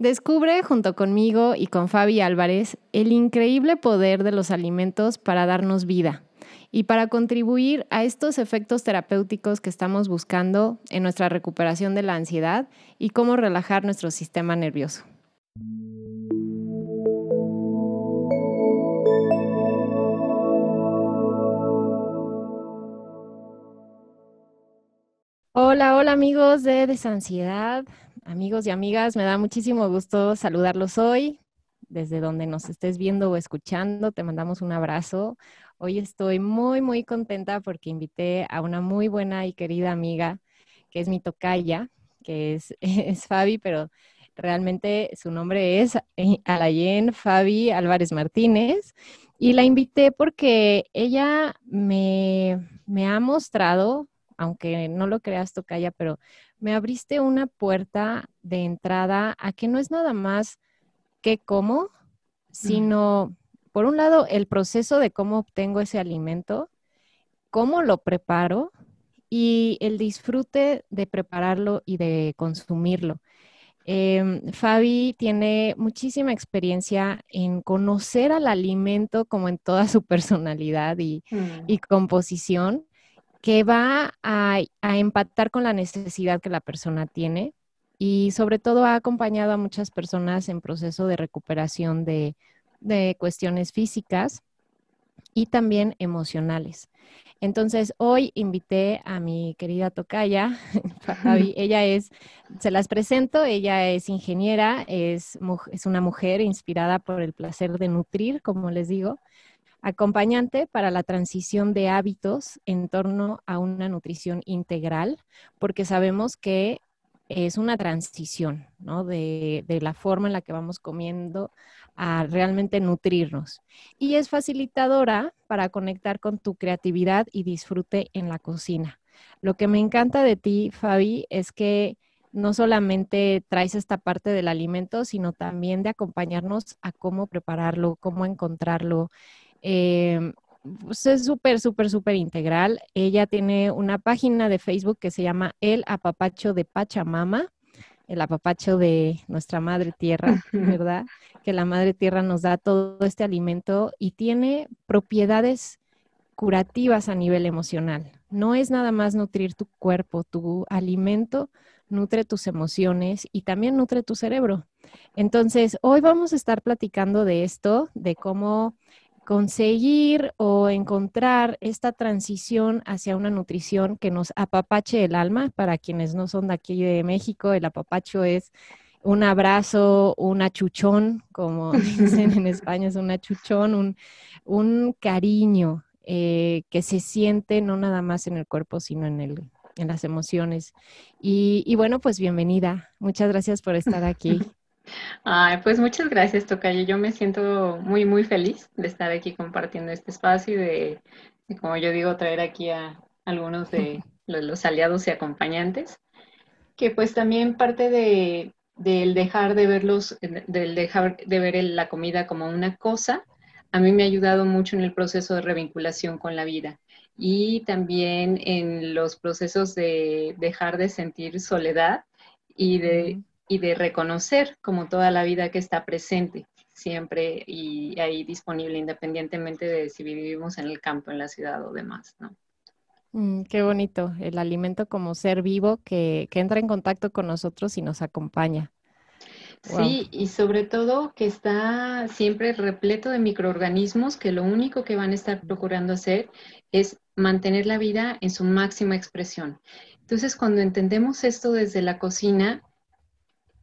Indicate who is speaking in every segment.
Speaker 1: Descubre junto conmigo y con Fabi Álvarez el increíble poder de los alimentos para darnos vida y para contribuir a estos efectos terapéuticos que estamos buscando en nuestra recuperación de la ansiedad y cómo relajar nuestro sistema nervioso. Hola, hola amigos de Desansiedad amigos y amigas, me da muchísimo gusto saludarlos hoy. Desde donde nos estés viendo o escuchando, te mandamos un abrazo. Hoy estoy muy, muy contenta porque invité a una muy buena y querida amiga, que es mi tocaya, que es, es Fabi, pero realmente su nombre es Alayen Fabi Álvarez Martínez. Y la invité porque ella me, me ha mostrado, aunque no lo creas, Tocaya, pero me abriste una puerta de entrada a que no es nada más qué como, sino, por un lado, el proceso de cómo obtengo ese alimento, cómo lo preparo y el disfrute de prepararlo y de consumirlo. Em, Fabi tiene muchísima experiencia en conocer al alimento como en toda su personalidad y mm. composición que va a, empatar con la necesidad que la persona tiene y sobre todo ha acompañado a muchas personas en proceso de recuperación de, cuestiones físicas y también emocionales. Entonces, hoy invité a mi querida Tocaya, Ella es, se las presento, ella es ingeniera, es, es una mujer inspirada por el placer de nutrir, como les digo acompañante para la transición de hábitos en torno a una nutrición integral, porque sabemos que es una transición, ¿no? De, de, la forma en la que vamos comiendo a realmente nutrirnos. Y es facilitadora para conectar con tu creatividad y disfrute en la cocina. Lo que me encanta de ti, Fabi, es que no solamente traes esta parte del alimento, sino también de acompañarnos a cómo prepararlo, cómo encontrarlo, Em, pues, es súper, súper, súper integral. Ella tiene una página de Facebook que se llama El Apapacho de Pachamama, el apapacho de nuestra Madre Tierra, ¿verdad? que la Madre Tierra nos da todo este alimento y tiene propiedades curativas a nivel emocional. No es nada más nutrir tu cuerpo, tu alimento nutre tus emociones y también nutre tu cerebro. Entonces, hoy vamos a estar platicando de esto, de cómo conseguir o encontrar esta transición hacia una nutrición que nos apapache el alma. Para quienes no son de aquí de México, el apapacho es un abrazo, un achuchón, como dicen en España, es un achuchón, un, cariño eh, que se siente no nada más en el cuerpo, sino en, el, en las emociones. Y, y bueno, pues bienvenida. Muchas gracias por estar aquí
Speaker 2: pues muchas gracias, Tocayo. Yo me siento muy, muy feliz de estar aquí compartiendo este espacio y de, como yo digo, traer aquí a algunos de los, los aliados y acompañantes, que pues también parte de, del dejar de verlos, eh, del dejar de ver la comida como una cosa, a mí me ha ayudado mucho en el proceso de revinculación con la vida y también en los procesos de dejar de sentir soledad y de y de reconocer como toda la vida que está presente siempre y ahí disponible independientemente de si vivimos en el campo, en la ciudad o demás, ¿no?
Speaker 1: Mm, qué bonito, el alimento como ser vivo que, entra en contacto con nosotros y nos acompaña. Sí,
Speaker 2: y sobre todo que está siempre repleto de microorganismos que lo único que van a estar procurando hacer es mantener la vida en su máxima expresión. Entonces, cuando entendemos esto desde la cocina,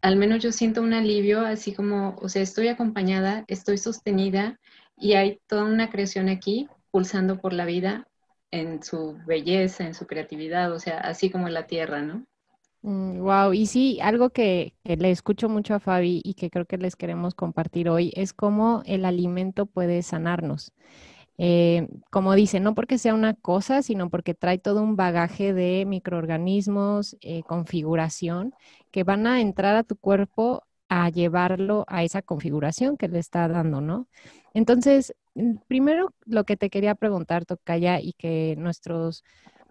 Speaker 2: al menos yo siento un alivio, así como, o sea, estoy acompañada, estoy sostenida y hay toda una creación aquí pulsando por la vida en su belleza, en su creatividad, o sea, así como la tierra, ¿no?
Speaker 1: wow, mm, y sí, algo que, le escucho mucho a Fabi y que creo que les queremos compartir hoy es cómo el alimento puede sanarnos. Eh, como dice, no porque sea una cosa, sino porque trae todo un bagaje de microorganismos, eh, configuración, que van a entrar a tu cuerpo a llevarlo a esa configuración que le está dando, ¿no? Entonces, mm, primero lo que te quería preguntar, Tocaya, y que nuestros,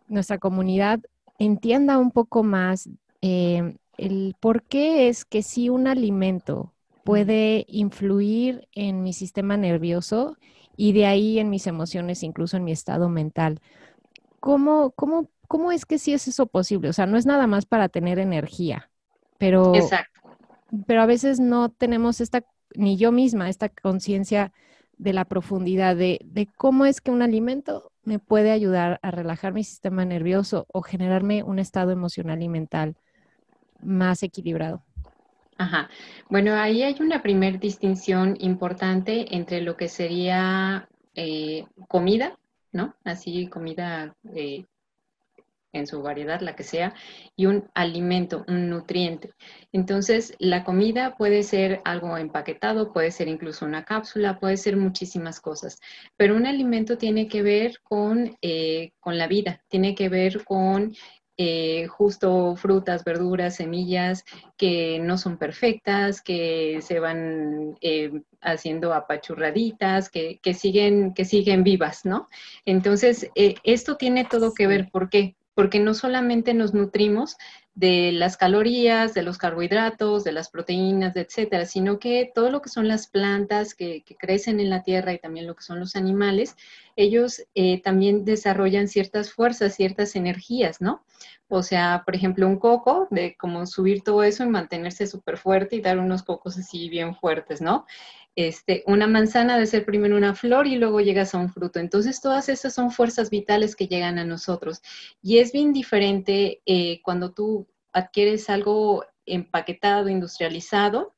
Speaker 1: nuestra comunidad entienda un poco más eh, el por qué es que si un alimento puede influir en mi sistema nervioso y de ahí en mis emociones, incluso en mi estado mental. ¿Cómo, cómo, cómo es que si es eso posible? O sea, no es nada más para tener energía, pero,
Speaker 2: Exacto.
Speaker 1: pero a veces no tenemos esta, ni yo misma, esta conciencia de la profundidad de, cómo es que un alimento me puede ayudar a relajar mi sistema nervioso o generarme un estado emocional y mental más equilibrado. Ajá.
Speaker 2: Bueno, ahí hay una primer distinción importante entre lo que sería eh, comida, ¿no? Así comida eh, en su variedad, la que sea, y un alimento, un nutriente. Entonces, la comida puede ser algo empaquetado, puede ser incluso una cápsula, puede ser muchísimas cosas, pero un alimento tiene que ver con, eh, con la vida, tiene que ver con eh, justo frutas, verduras, semillas que no son perfectas, que se van eh, haciendo apachurraditas, que, siguen, que siguen vivas, ¿no? Entonces, esto tiene todo que ver, ¿por qué? porque no solamente nos nutrimos de las calorías, de los carbohidratos, de las proteínas, etcétera, sino que todo lo que son las plantas que, crecen en la tierra y también lo que son los animales, ellos eh, también desarrollan ciertas fuerzas, ciertas energías, ¿no? O sea, por ejemplo, un coco, de cómo subir todo eso y mantenerse súper fuerte y dar unos cocos así bien fuertes, ¿no? Este, una manzana debe ser primero una flor y luego llegas a un fruto. Entonces, todas esas son fuerzas vitales que llegan a nosotros. Y es bien diferente eh, cuando tú adquieres algo empaquetado, industrializado,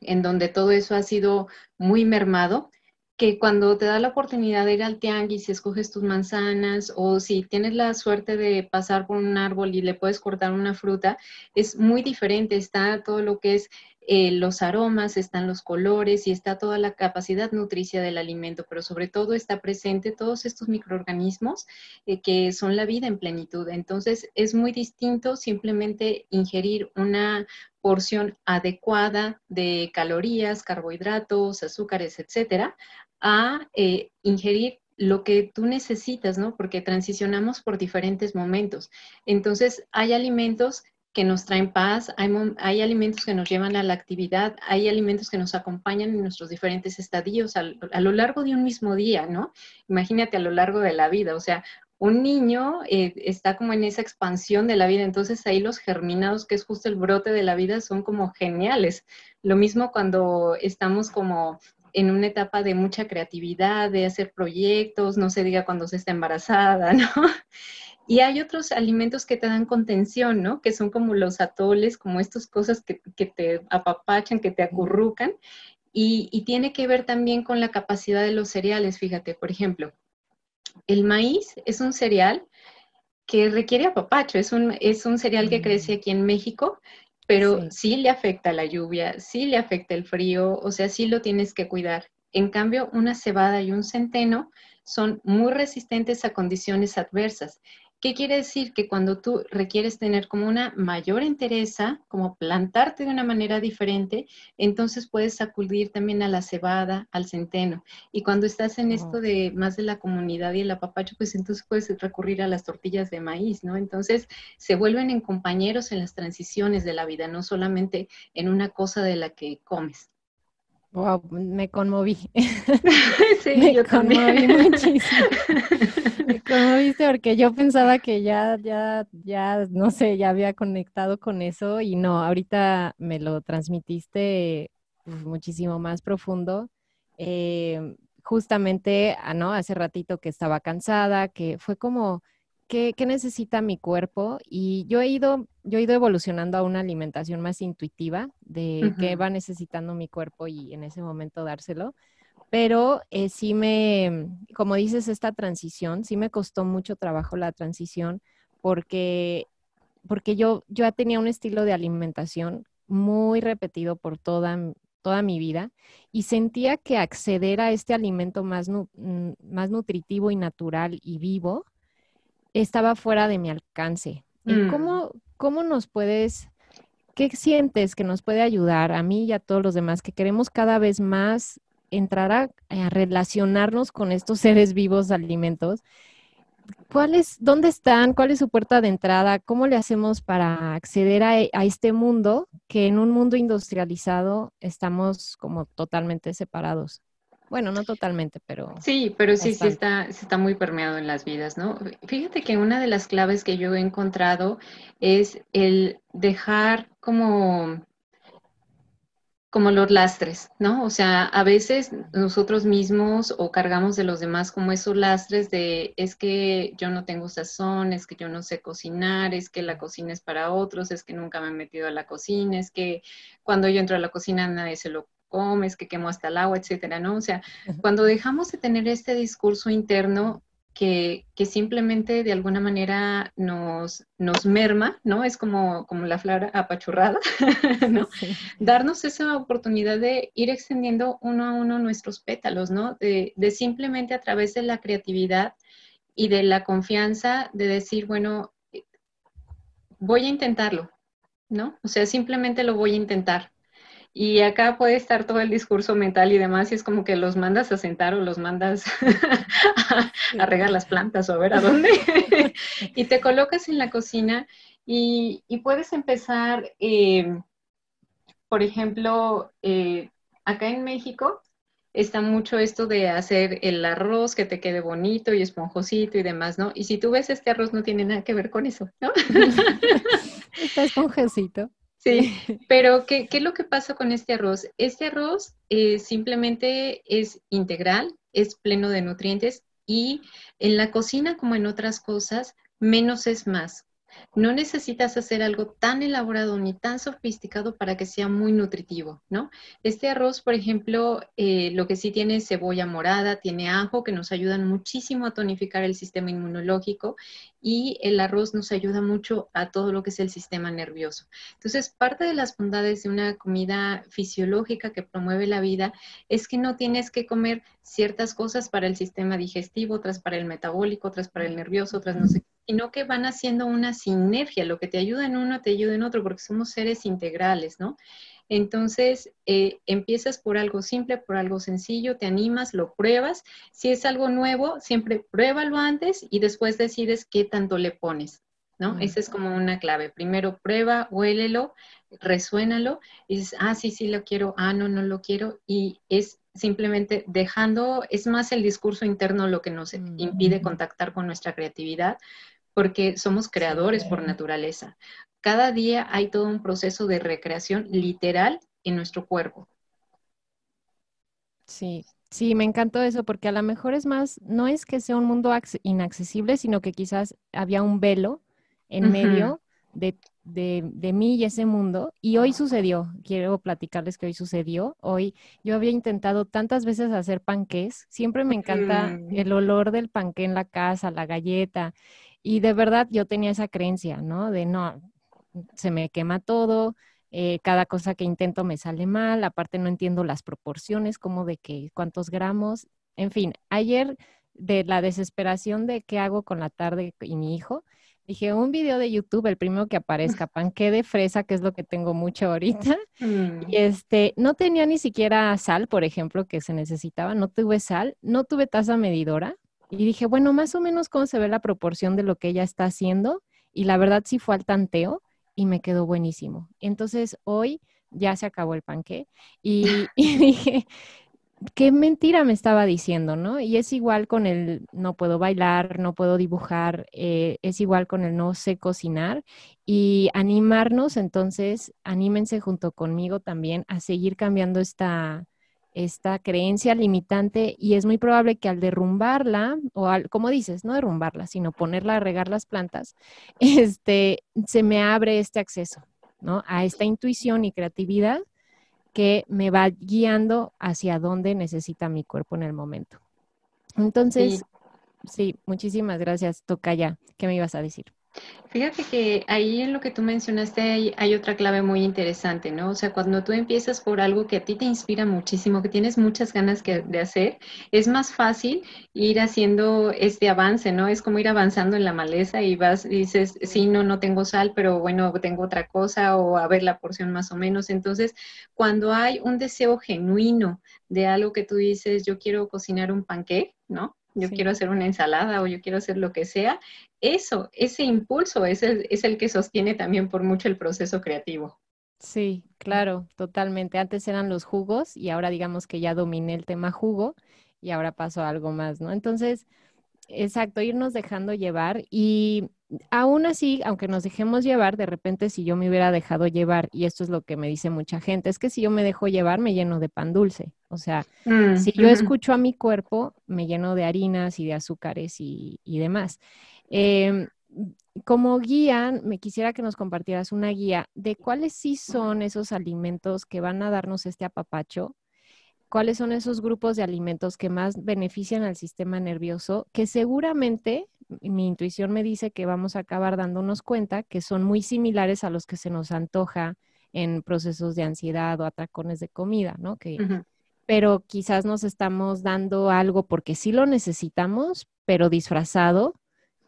Speaker 2: en donde todo eso ha sido muy mermado, que cuando te da la oportunidad de ir al tianguis y escoges tus manzanas o si tienes la suerte de pasar por un árbol y le puedes cortar una fruta, es muy diferente. Está todo lo que es eh, los aromas, están los colores y está toda la capacidad nutricia del alimento, pero sobre todo está presente todos estos microorganismos eh, que son la vida en plenitud. Entonces es muy distinto simplemente ingerir una porción adecuada de calorías, carbohidratos, azúcares, etcétera, a eh, ingerir lo que tú necesitas, ¿no? Porque transicionamos por diferentes momentos. Entonces, hay alimentos que nos traen paz, hay, hay, alimentos que nos llevan a la actividad, hay alimentos que nos acompañan en nuestros diferentes estadios a, lo largo de un mismo día, ¿no? Imagínate a lo largo de la vida, o sea, un niño eh, está como en esa expansión de la vida, entonces ahí los germinados, que es justo el brote de la vida, son como geniales. Lo mismo cuando estamos como en una etapa de mucha creatividad, de hacer proyectos, no se diga cuando se está embarazada, ¿no? Y hay otros alimentos que te dan contención, ¿no? Que son como los atoles, como estas cosas que, te apapachan, que te acurrucan. Y, tiene que ver también con la capacidad de los cereales, fíjate, por ejemplo, el maíz es un cereal que requiere apapacho, es un, es un cereal que crece mm. aquí en México, pero sí le afecta la lluvia, sí le afecta el frío, o sea, sí lo tienes que cuidar. En cambio, una cebada y un centeno son muy resistentes a condiciones adversas. ¿Qué quiere decir? Que cuando tú requieres tener como una mayor interés como plantarte de una manera diferente, entonces puedes acudir también a la cebada, al centeno. Y cuando estás en esto de más de la comunidad y el apapacho, pues entonces puedes recurrir a las tortillas de maíz, ¿no? Entonces se vuelven en compañeros en las transiciones de la vida, no solamente en una cosa de la que comes.
Speaker 1: Wow, me conmoví. sí, me conmoví muchísimo. ¿Cómo viste, porque yo pensaba que ya, ya, ya, no sé, ya había conectado con eso y no, ahorita me lo transmitiste pues, muchísimo más profundo. Eh, justamente, ah, ¿no? Hace ratito que estaba cansada, que fue como, ¿qué, necesita mi cuerpo? Y yo he ido, yo he ido evolucionando a una alimentación más intuitiva de qué va necesitando mi cuerpo y en ese momento dárselo pero eh, sí me, como dices, esta transición, sí me costó mucho trabajo la transición porque, porque yo, yo ya tenía un estilo de alimentación muy repetido por toda, toda mi vida y sentía que acceder a este alimento más, mm, más nutritivo y natural y vivo estaba fuera de mi alcance. ¿Y mm. ¿Cómo, ¿Cómo nos puedes ¿qué sientes que nos puede ayudar a mí y a todos los demás que queremos cada vez más entrar a, relacionarnos con estos seres vivos alimentos, ¿cuál es, ¿dónde están? ¿Cuál es su puerta de entrada? ¿Cómo le hacemos para acceder a, este mundo que en un mundo industrializado estamos como totalmente separados? Bueno, no totalmente, pero...
Speaker 2: Sí, pero sí, sí está, sí está muy permeado en las vidas, ¿no? Fíjate que una de las claves que yo he encontrado es el dejar como como los lastres, ¿no? O sea, a veces nosotros mismos o cargamos de los demás como esos lastres de es que yo no tengo sazón, es que yo no sé cocinar, es que la cocina es para otros, es que nunca me he metido a la cocina, es que cuando yo entro a la cocina nadie se lo come, es que quemo hasta el agua, etcétera, ¿no? O sea, cuando dejamos de tener este discurso interno, que, simplemente de alguna manera nos, nos merma, ¿no? Es como, como la flor apachurrada, ¿no? Darnos esa oportunidad de ir extendiendo uno a uno nuestros pétalos, ¿no? De, de simplemente a través de la creatividad y de la confianza de decir, bueno, voy a intentarlo, ¿no? O sea, simplemente lo voy a intentar, y acá puede estar todo el discurso mental y demás, y es como que los mandas a sentar o los mandas a, regar las plantas o a ver a dónde. y te colocas en la cocina y, puedes empezar, eh, por ejemplo, eh, acá en México está mucho esto de hacer el arroz que te quede bonito y esponjosito y demás, ¿no? Y si tú ves este arroz no tiene nada que ver con eso, ¿no? Está esponjosito. Sí, pero ¿qué, ¿qué, es lo que pasa con este arroz? Este arroz eh, simplemente es integral, es pleno de nutrientes y en la cocina como en otras cosas, menos es más. No necesitas hacer algo tan elaborado ni tan sofisticado para que sea muy nutritivo, ¿no? Este arroz, por ejemplo, eh, lo que sí tiene es cebolla morada, tiene ajo, que nos ayudan muchísimo a tonificar el sistema inmunológico y el arroz nos ayuda mucho a todo lo que es el sistema nervioso. Entonces, parte de las bondades de una comida fisiológica que promueve la vida es que no tienes que comer ciertas cosas para el sistema digestivo, otras para el metabólico, otras para el nervioso, otras no sé qué sino que van haciendo una sinergia, lo que te ayuda en uno te ayuda en otro, porque somos seres integrales, ¿no? Entonces, eh, empiezas por algo simple, por algo sencillo, te animas, lo pruebas. Si es algo nuevo, siempre pruébalo antes y después decides qué tanto le pones, ¿no? Mm. Esa es como una clave. Primero prueba, huélelo, resuénalo y dices, ah, sí, sí lo quiero, ah, no, no lo quiero. Y es simplemente dejando, es más el discurso interno lo que nos mm. impide contactar con nuestra creatividad, porque somos creadores por naturaleza. Cada día hay todo un proceso de recreación literal en nuestro
Speaker 1: cuerpo. Sí, sí, me encantó eso, porque a lo mejor es más, no es que sea un mundo inaccesible, sino que quizás había un velo en medio de, de, de, mí y ese mundo. Y hoy sucedió, quiero platicarles que hoy sucedió. Hoy yo había intentado tantas veces hacer panques. siempre me encanta mm. el olor del panque en la casa, la galleta, y de verdad yo tenía esa creencia, ¿no? De no, se me quema todo, eh, cada cosa que intento me sale mal, aparte no entiendo las proporciones, como de que cuántos gramos, en fin, ayer de la desesperación de qué hago con la tarde y mi hijo, dije un video de YouTube, el primero que aparezca, panqué de fresa, que es lo que tengo mucho ahorita, mm. y este, no tenía ni siquiera sal, por ejemplo, que se necesitaba, no tuve sal, no tuve taza medidora, y dije, bueno, más o menos cómo se ve la proporción de lo que ella está haciendo. Y la verdad sí fue al tanteo y me quedó buenísimo. Entonces hoy ya se acabó el panque y, dije, qué mentira me estaba diciendo, ¿no? Y es igual con el no puedo bailar, no puedo dibujar, eh, es igual con el no sé cocinar y animarnos, entonces anímense junto conmigo también a seguir cambiando esta, esta creencia limitante y es muy probable que al derrumbarla, o al, como dices, no derrumbarla, sino ponerla a regar las plantas, este, se me abre este acceso ¿no? a esta intuición y creatividad que me va guiando hacia dónde necesita mi cuerpo en el momento. Entonces, sí, muchísimas gracias, toca ya, ¿Qué me ibas a decir?
Speaker 2: Fíjate que ahí en lo que tú mencionaste hay, otra clave muy interesante, ¿no? O sea, cuando tú empiezas por algo que a ti te inspira muchísimo, que tienes muchas ganas de hacer, es más fácil ir haciendo este avance, ¿no? Es como ir avanzando en la maleza y vas, dices, sí, no, no tengo sal, pero bueno, tengo otra cosa o a ver la porción más o menos. Entonces, cuando hay un deseo genuino de algo que tú dices, yo quiero cocinar un panqueque, ¿no? yo quiero hacer una ensalada o yo quiero hacer lo que sea, eso, ese impulso es el, es el que sostiene también por mucho el proceso creativo. Sí, claro, totalmente. Antes eran
Speaker 1: los jugos y ahora digamos que ya dominé el tema jugo y ahora paso a algo más, ¿no? Entonces, Exacto, irnos dejando llevar y aún así, aunque nos dejemos llevar, de repente si yo me hubiera dejado llevar, y esto es lo que me dice mucha gente, es que si yo me dejo llevar, me lleno de pan dulce. O sea, mm, si yo escucho a mi cuerpo, me lleno de harinas y de azúcares y, demás. Em, como guía, me quisiera que nos compartieras una guía de cuáles sí son esos alimentos que van a darnos este apapacho cuáles son esos grupos de alimentos que más benefician al sistema nervioso, que seguramente mi intuición me dice que vamos a acabar dándonos cuenta que son muy similares a los que se nos antoja en procesos de ansiedad o atracones de comida, ¿no? Que, Pero quizás nos estamos dando algo porque sí lo necesitamos, pero disfrazado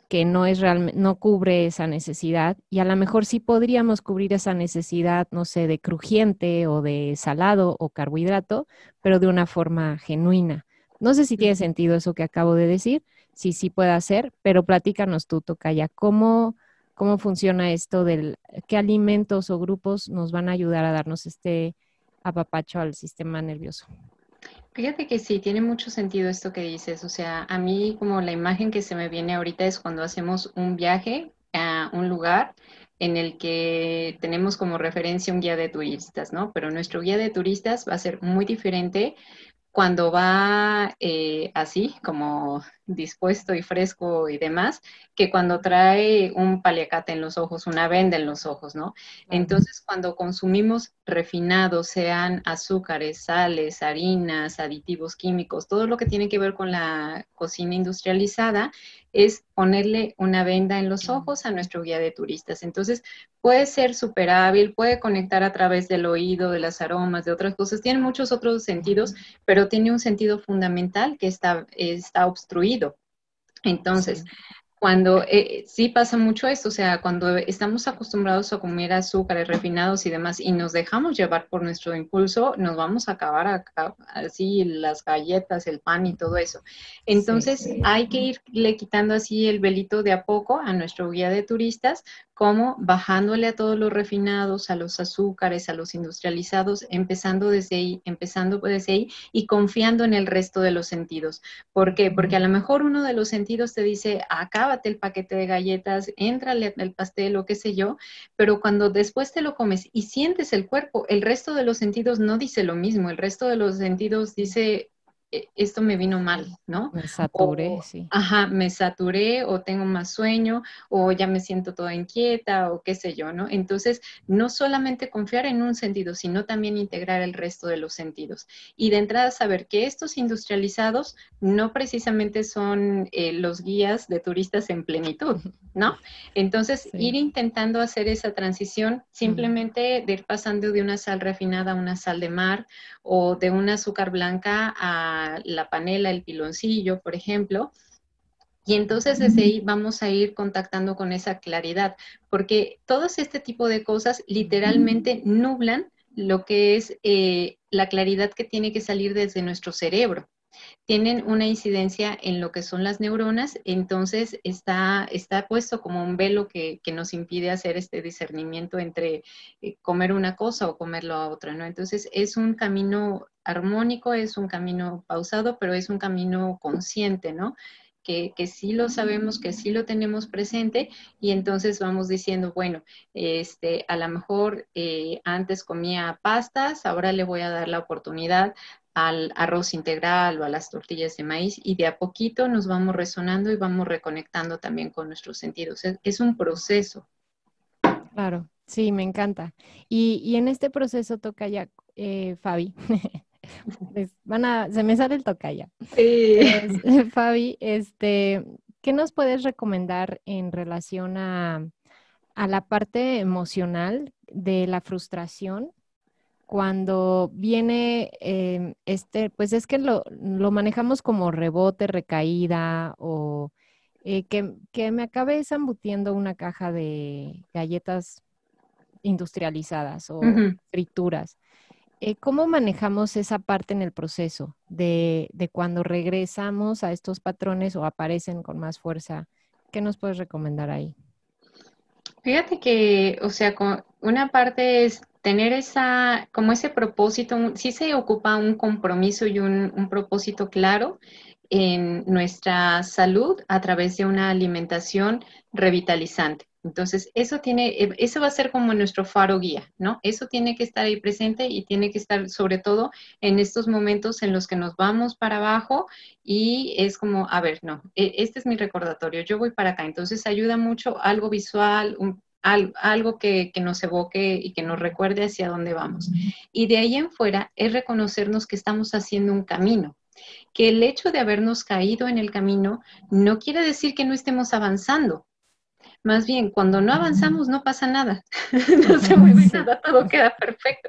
Speaker 1: que no, es no cubre esa necesidad y a lo mejor sí podríamos cubrir esa necesidad, no sé, de crujiente o de salado o carbohidrato, pero de una forma genuina. No sé si tiene sentido eso que acabo de decir, si sí, puede hacer, pero platícanos tú, Tocaya, ¿cómo, cómo funciona esto del qué alimentos o grupos nos van a ayudar a darnos este apapacho al sistema nervioso?
Speaker 2: Fíjate que sí, tiene mucho sentido esto que dices. O sea, a mí como la imagen que se me viene ahorita es cuando hacemos un viaje a un lugar en el que tenemos como referencia un guía de turistas, ¿no? Pero nuestro guía de turistas va a ser muy diferente cuando va eh, así, como dispuesto y fresco y demás, que cuando trae un paliacate en los ojos, una venda en los ojos, ¿no? Entonces, cuando consumimos refinados, sean azúcares, sales, harinas, aditivos químicos, todo lo que tiene que ver con la cocina industrializada, es ponerle una venda en los ojos a nuestro guía de turistas. Entonces, puede ser super hábil, puede conectar a través del oído, de las aromas, de otras cosas. Tiene muchos otros sentidos, pero tiene un sentido fundamental que está, está obstruido entonces, cuando eh, sí pasa mucho esto, o sea, cuando estamos acostumbrados a comer azúcares refinados y demás y nos dejamos llevar por nuestro impulso, nos vamos a acabar así las galletas, el pan y todo eso. Entonces hay que irle quitando así el velito de a poco a nuestro guía de turistas, como bajándole a todos los refinados, a los azúcares, a los industrializados, empezando desde ahí, empezando desde ahí y confiando en el resto de los sentidos. ¿Por qué? Porque a lo mejor uno de los sentidos te dice, acá ah, el paquete de galletas, entrale el pastel o qué sé yo, pero cuando después te lo comes y sientes el cuerpo, el resto de los sentidos no dice lo mismo, el resto de los sentidos dice, e, esto me vino mal, ¿no? Me saturé, sí. Ajá, me saturé o tengo más sueño o ya me siento toda inquieta o qué sé yo, ¿no? Entonces, no solamente confiar en un sentido, sino también integrar el resto de los sentidos. Y de entrada saber que estos industrializados no precisamente son eh, los guías de turistas en plenitud, ¿no? Entonces, ir intentando hacer esa transición simplemente de ir pasando de una sal refinada a una sal de mar o de un azúcar blanca a la panela, el piloncillo, por ejemplo. Y entonces desde ahí vamos a ir contactando con esa claridad, porque todos este tipo de cosas literalmente nublan lo que es eh, la claridad que tiene que salir desde nuestro cerebro tienen una incidencia en lo que son las neuronas, entonces está, está puesto como un velo que, nos impide hacer este discernimiento entre eh, comer una cosa o comer la otra, ¿no? Entonces es un camino armónico, es un camino pausado, pero es un camino consciente, ¿no? Que, que, sí lo sabemos, que sí lo tenemos presente y entonces vamos diciendo, bueno, este, a lo mejor eh, antes comía pastas, ahora le voy a dar la oportunidad al arroz integral o a las tortillas de maíz y de a poquito nos vamos resonando y vamos reconectando también con nuestros sentidos. Es, un proceso.
Speaker 1: Claro, sí, me encanta. Y, en este proceso toca ya, eh, Fabi. van a, se me sale el tocaya. Sí. Fabi, este, ¿qué nos puedes recomendar en relación a, a la parte emocional de la frustración cuando viene em, este, pues es que lo, manejamos como rebote, recaída o eh, que, me acabe zambutiendo una caja de galletas industrializadas o frituras. Eh, ¿Cómo manejamos esa parte en el proceso de, de, cuando regresamos a estos patrones o aparecen con más fuerza? ¿Qué nos puedes recomendar ahí? Fíjate
Speaker 2: que, o sea, una parte es tener esa, como ese propósito, sí se ocupa un compromiso y un, propósito claro en nuestra salud a través de una alimentación revitalizante. Entonces, eso tiene, eso va a ser como nuestro faro guía, ¿no? Eso tiene que estar ahí presente y tiene que estar sobre todo en estos momentos en los que nos vamos para abajo y es como, a ver, no, e, este es mi recordatorio, yo voy para acá. Entonces, ayuda mucho algo visual, un, algo que, nos evoque y que nos recuerde hacia dónde vamos. Y de ahí en fuera es reconocernos que estamos haciendo un camino, que el hecho de habernos caído en el camino no quiere decir que no estemos avanzando. Más bien, cuando no avanzamos no pasa nada, no se mueve nada, todo queda perfecto.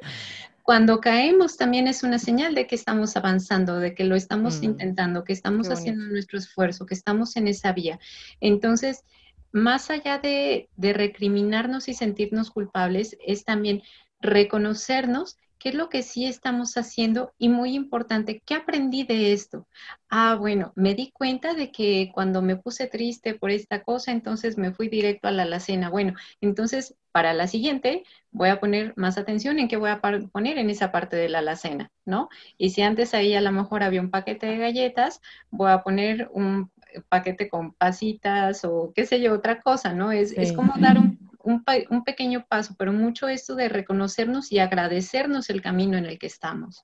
Speaker 2: Cuando caemos también es una señal de que estamos avanzando, de que lo estamos mm, intentando, que estamos haciendo nuestro esfuerzo, que estamos en esa vía. Entonces, más allá de, recriminarnos y sentirnos culpables, es también reconocernos qué es lo que sí estamos haciendo y muy importante, ¿qué aprendí de esto? Ah, bueno, me di cuenta de que cuando me puse triste por esta cosa, entonces me fui directo a la alacena. Bueno, entonces para la siguiente voy a poner más atención en qué voy a poner en esa parte de la alacena, ¿no? Y si antes ahí a lo mejor había un paquete de galletas, voy a poner un, paquete con pasitas o qué sé yo, otra cosa, ¿no? Es, como dar un, pequeño paso, pero mucho esto de reconocernos y agradecernos el camino en el que estamos.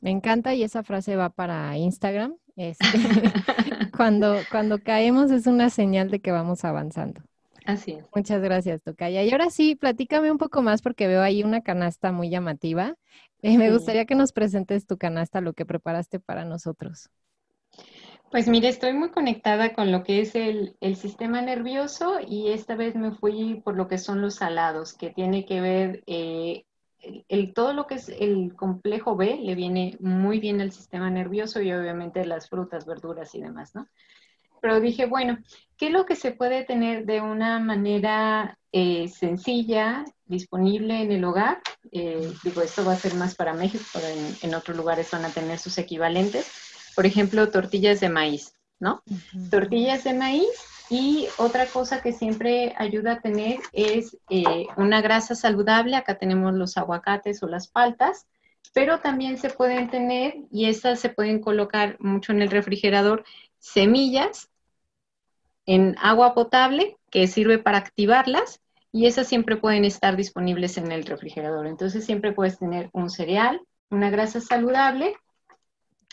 Speaker 1: Me encanta y esa frase va para Instagram. Este, cuando, cuando caemos es una señal de que vamos avanzando. Así es. Muchas gracias, Tocaya. Y ahora sí, platícame un poco más porque veo ahí una canasta muy llamativa. Eh, me gustaría que nos presentes tu canasta, lo que preparaste para
Speaker 2: nosotros. Pues mire, estoy muy conectada con lo que es el, sistema nervioso y esta vez me fui por lo que son los salados, que tiene que ver, eh, el, todo lo que es el complejo B le viene muy bien al sistema nervioso y obviamente las frutas, verduras y demás, ¿no? Pero dije, bueno, ¿qué es lo que se puede tener de una manera eh, sencilla, disponible en el hogar? Eh, digo, esto va a ser más para México, pero en otros lugares van a tener sus equivalentes por ejemplo, tortillas de maíz, ¿no? Tortillas de maíz y otra cosa que siempre ayuda a tener es eh, una grasa saludable. Acá tenemos los aguacates o las paltas, pero también se pueden tener, y estas se pueden colocar mucho en el refrigerador, semillas en agua potable que sirve para activarlas y esas siempre pueden estar disponibles en el refrigerador. Entonces siempre puedes tener un cereal, una grasa saludable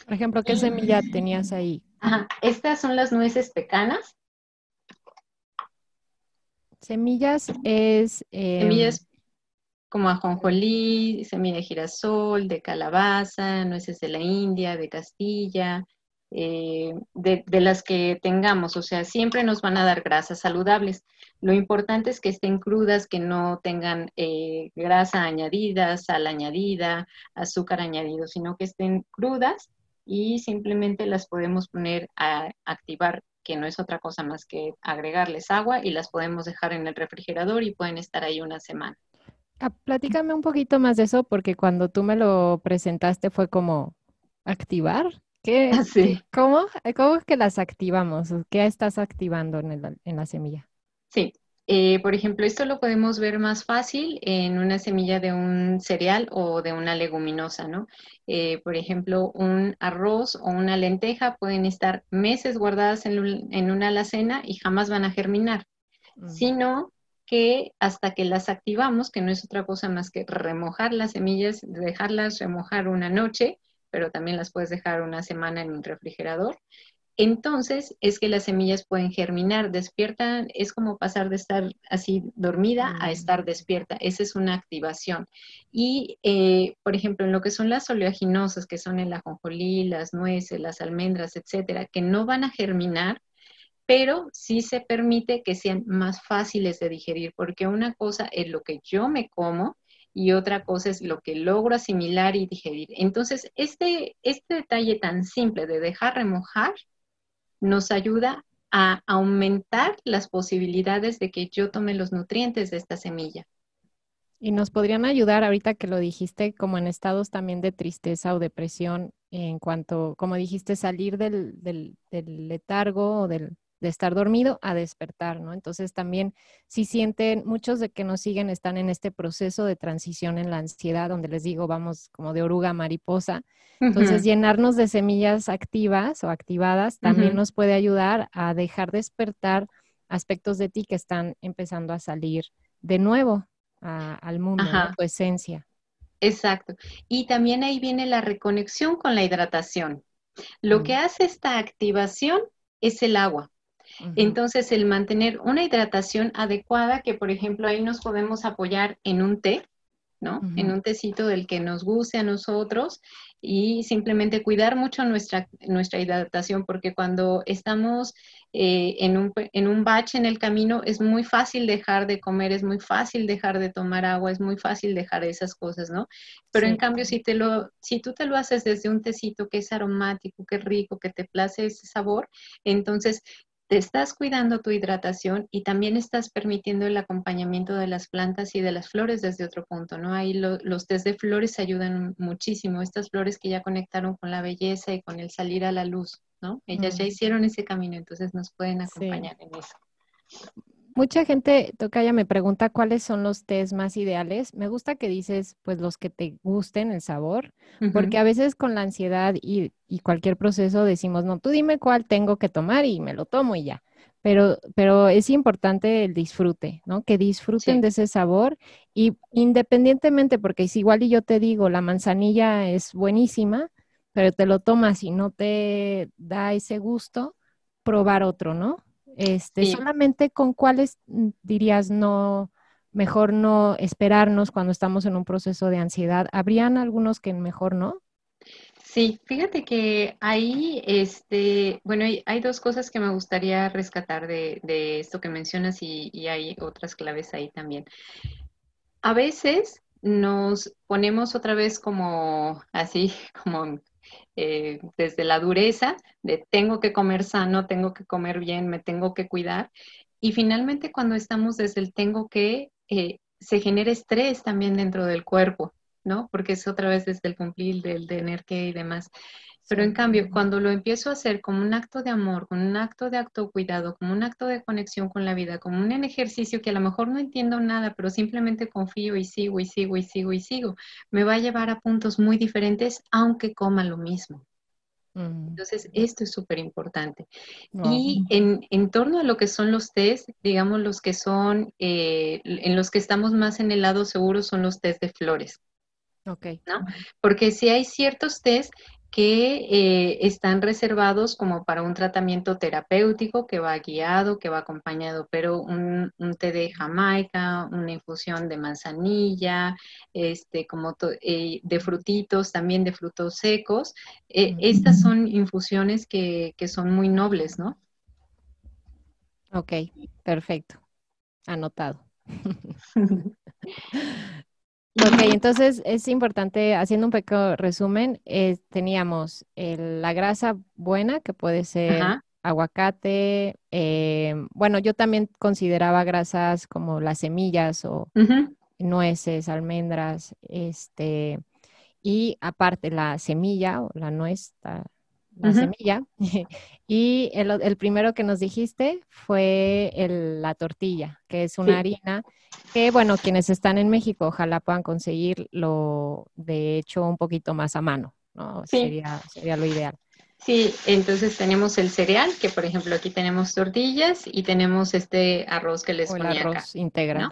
Speaker 2: por ejemplo, ¿qué semilla tenías ahí? Ajá, estas son las nueces pecanas. Semillas es... Em, Semillas como ajonjolí, semilla de girasol, de calabaza, nueces de la India, de Castilla, eh, de, las que tengamos. O sea, siempre nos van a dar grasas saludables. Lo importante es que estén crudas, que no tengan eh, grasa añadida, sal añadida, azúcar añadido, sino que estén crudas y simplemente las podemos poner a activar, que no es otra cosa más que agregarles agua y las podemos dejar en el refrigerador y pueden estar ahí una semana.
Speaker 1: Ah, platícame un poquito más de eso porque cuando tú me lo presentaste fue como activar. ¿Qué? Ah, ¿Cómo? ¿Cómo es que las activamos? ¿Qué estás activando en, en la semilla?
Speaker 2: Sí, eh, por ejemplo, esto lo podemos ver más fácil en una semilla de un cereal o de una leguminosa, ¿no? Eh, por ejemplo, un arroz o una lenteja pueden estar meses guardadas en, una alacena y jamás van a germinar, mm. sino que hasta que las activamos, que no es otra cosa más que remojar las semillas, dejarlas remojar una noche, pero también las puedes dejar una semana en un refrigerador, entonces es que las semillas pueden germinar, despiertan, es como pasar de estar así dormida a mm. estar despierta, esa es una activación. Y, eh, por ejemplo, en lo que son las oleaginosas, que son el ajonjolí, las nueces, las almendras, etcétera, que no van a germinar, pero sí se permite que sean más fáciles de digerir, porque una cosa es lo que yo me como, y otra cosa es lo que logro asimilar y digerir. Entonces, este, este detalle tan simple de dejar remojar nos ayuda a aumentar las posibilidades de que yo tome los nutrientes de esta semilla. Y nos podrían ayudar
Speaker 1: ahorita que lo dijiste, como en estados también de tristeza o depresión, en cuanto, como dijiste, salir del, del letargo o del, de estar dormido a despertar, ¿no? Entonces también si sienten, muchos de que nos siguen están en este proceso de transición en la ansiedad, donde les digo, vamos como de oruga a mariposa. Entonces llenarnos de semillas activas o activadas también nos puede ayudar a dejar despertar aspectos de ti que están empezando a salir de
Speaker 2: nuevo al mundo, a tu esencia. Exacto. Y también ahí viene la reconexión con la hidratación. Lo que mm. hace esta activación es el agua. Entonces, el mantener una hidratación adecuada, que por ejemplo ahí nos podemos apoyar en un té, ¿no? En un tecito del que nos guste a nosotros y simplemente cuidar mucho nuestra, nuestra hidratación, porque cuando estamos eh, en, un, bache en el camino es muy fácil dejar de comer, es muy fácil dejar de tomar agua, es muy fácil dejar esas cosas, ¿no? Pero en cambio, si, te lo, si tú te lo haces desde un tecito que es aromático, que es rico, que te place ese sabor, entonces te estás cuidando tu hidratación y también estás permitiendo el acompañamiento de las plantas y de las flores desde otro punto, ¿no? Ahí los test de flores ayudan muchísimo, estas flores que ya conectaron con la belleza y con el salir a la luz, ¿no? Ellas ya mm. hicieron ese camino, entonces nos pueden acompañar en eso.
Speaker 1: Mucha gente, Tocaya, me pregunta cuáles son los tés más ideales. Me gusta que dices, pues, los que te gusten el sabor, porque a veces con la ansiedad y, cualquier proceso decimos, no, tú dime cuál tengo que tomar y me lo tomo y ya. Pero, pero es importante el disfrute, ¿no? Que disfruten de ese sabor y independientemente, porque es igual y yo te digo, la manzanilla es buenísima, pero te lo tomas y no te da ese gusto, probar otro, ¿no? Este, solamente con cuáles mm, dirías no, mejor no esperarnos cuando estamos en un proceso de ansiedad. ¿Habrían algunos que mejor no?
Speaker 2: Sí, fíjate que ahí, este, bueno, hay, dos cosas que me gustaría rescatar de, esto que mencionas y, y hay otras claves ahí también. A veces nos ponemos otra vez como así, como eh, desde la dureza de tengo que comer sano, tengo que comer bien, me tengo que cuidar. Y finalmente cuando estamos desde el tengo que, eh, se genera estrés también dentro del cuerpo, ¿no? Porque es otra vez desde el cumplir, del tener que y demás. Pero en cambio, cuando lo empiezo a hacer como un acto de amor, como un acto de acto cuidado, como un acto de conexión con la vida, como un ejercicio que a lo mejor no entiendo nada, pero simplemente confío y sigo y sigo y sigo y sigo, me va a llevar a puntos muy diferentes, aunque coma lo mismo. Mm. Entonces, esto es súper importante. Y en, torno a lo que son los test, digamos, los que son, eh, en los que estamos más en el lado seguro son los test de flores. Ok. Porque si hay ciertos test que eh, están reservados como para un tratamiento terapéutico que va guiado, que va acompañado, pero un, té de jamaica, una infusión de manzanilla, este, como eh, de frutitos, también de frutos secos. Eh, estas son infusiones que, que son muy nobles, ¿no? Ok, perfecto. Anotado.
Speaker 1: Ok, entonces es importante, haciendo un pequeño resumen, teníamos la grasa buena, que puede ser aguacate, em, bueno, yo también consideraba grasas como las semillas o nueces, almendras, este, y aparte la semilla o la nuez, la semilla. y el, primero que nos dijiste fue la tortilla, que es una harina que, bueno, quienes están en México ojalá puedan conseguirlo, de hecho, un poquito más a mano,
Speaker 2: ¿no? Sería, lo ideal. Sí, entonces tenemos el cereal, que por ejemplo aquí tenemos tortillas y tenemos este arroz que les ponía arroz integral.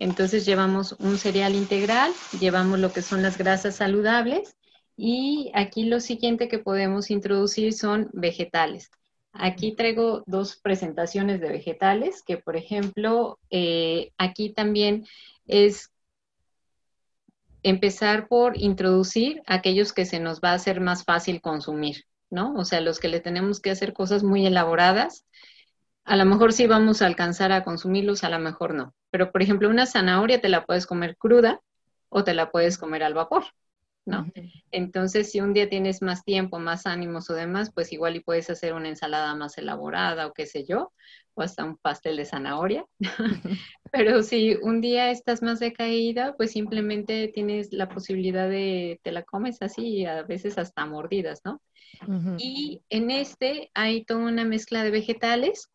Speaker 2: Entonces llevamos un cereal integral, llevamos lo que son las grasas saludables y aquí lo siguiente que podemos introducir son vegetales. Aquí traigo dos presentaciones de vegetales que, por ejemplo, eh, aquí también es empezar por introducir aquellos que se nos va a hacer más fácil consumir, ¿no? O sea, los que le tenemos que hacer cosas muy elaboradas, a lo mejor sí vamos a alcanzar a consumirlos, a lo mejor no. Pero, por ejemplo, una zanahoria te la puedes comer cruda o te la puedes comer al vapor, ¿no? Entonces, si un día tienes más tiempo, más ánimos o demás, pues igual y puedes hacer una ensalada más elaborada o qué sé yo, o hasta un pastel de zanahoria. Pero si un día estás más decaída, pues simplemente tienes la posibilidad de, te la comes así, a veces hasta mordidas, ¿no? Y en este hay toda una mezcla de vegetales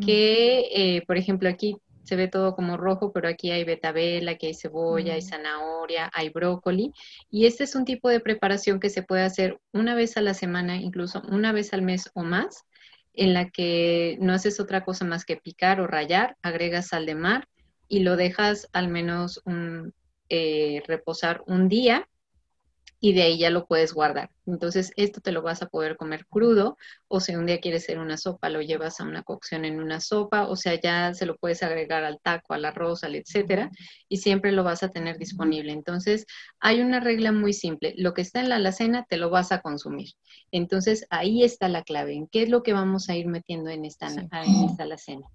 Speaker 2: que, eh, por ejemplo, aquí se ve todo como rojo, pero aquí hay betabel, aquí hay cebolla, hay mm. zanahoria, hay brócoli. Y este es un tipo de preparación que se puede hacer una vez a la semana, incluso una vez al mes o más, en la que no haces otra cosa más que picar o rayar, agregas sal de mar y lo dejas al menos un, eh, reposar un día y de ahí ya lo puedes guardar. Entonces, esto te lo vas a poder comer crudo o si un día quieres hacer una sopa, lo llevas a una cocción en una sopa, o sea, ya se lo puedes agregar al taco, al arroz, al etcétera, y siempre lo vas a tener disponible. Entonces, hay una regla muy simple, lo que está en la alacena te lo vas a consumir. Entonces, ahí está la clave, en qué es lo que vamos a ir metiendo en esta, en esta alacena.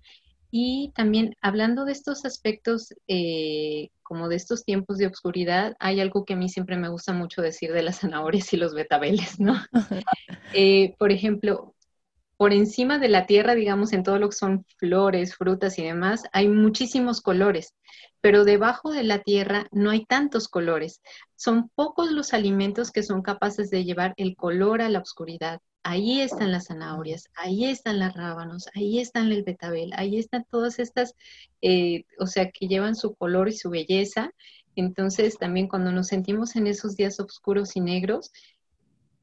Speaker 2: Y también hablando de estos aspectos, eh, como de estos tiempos de oscuridad, hay algo que a mí siempre me gusta mucho decir de las zanahorias y los betabeles, ¿no? Eh, por ejemplo, por encima de la tierra, digamos, en todo lo que son flores, frutas y demás, hay muchísimos colores, pero debajo de la tierra no hay tantos colores. Son pocos los alimentos que son capaces de llevar el color a la oscuridad ahí están las zanahorias, ahí están las rábanos, ahí están el betabel, ahí están todas estas, eh, o sea, que llevan su color y su belleza. Entonces, también cuando nos sentimos en esos días oscuros y negros,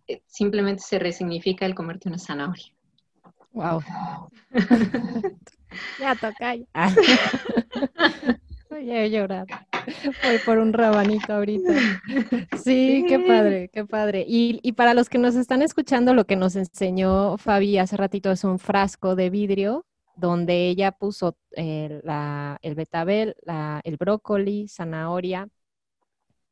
Speaker 2: eh, simplemente se resignifica el comerte una zanahoria. Wow. ya toca. Ya. Voy a
Speaker 1: llorar. Voy por un rabanito ahorita. Sí, qué padre, qué padre. Y, para los que nos están escuchando, lo que nos enseñó Fabi hace ratito es un frasco de vidrio donde ella puso eh, el betabel, el brócoli, zanahoria,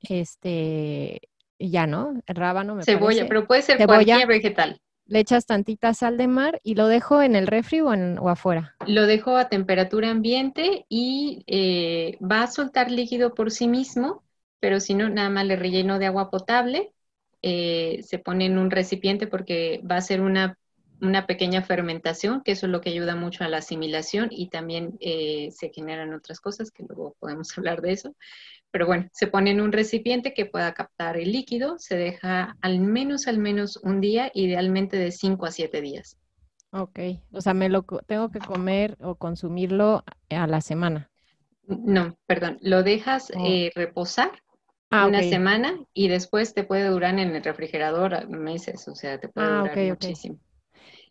Speaker 1: este, ya, ¿no? El rábano,
Speaker 2: me Cebolla, pero puede ser cualquier vegetal
Speaker 1: le echas tantita sal de mar y lo dejo en el refri o, en, o afuera.
Speaker 2: Lo dejo a temperatura ambiente y eh, va a soltar líquido por sí mismo, pero si no, nada más le relleno de agua potable. Eh, se pone en un recipiente porque va a ser una, pequeña fermentación, que eso es lo que ayuda mucho a la asimilación y también eh, se generan otras cosas que luego podemos hablar de eso pero bueno, se pone en un recipiente que pueda captar el líquido, se deja al menos, al menos un día, idealmente de 5 a 7 días. Ok,
Speaker 1: o sea, me lo tengo que comer o consumirlo a la semana. No, perdón,
Speaker 2: lo dejas oh. eh, reposar ah, una semana y después te puede durar en el refrigerador meses, o sea, te puede ah, durar muchísimo.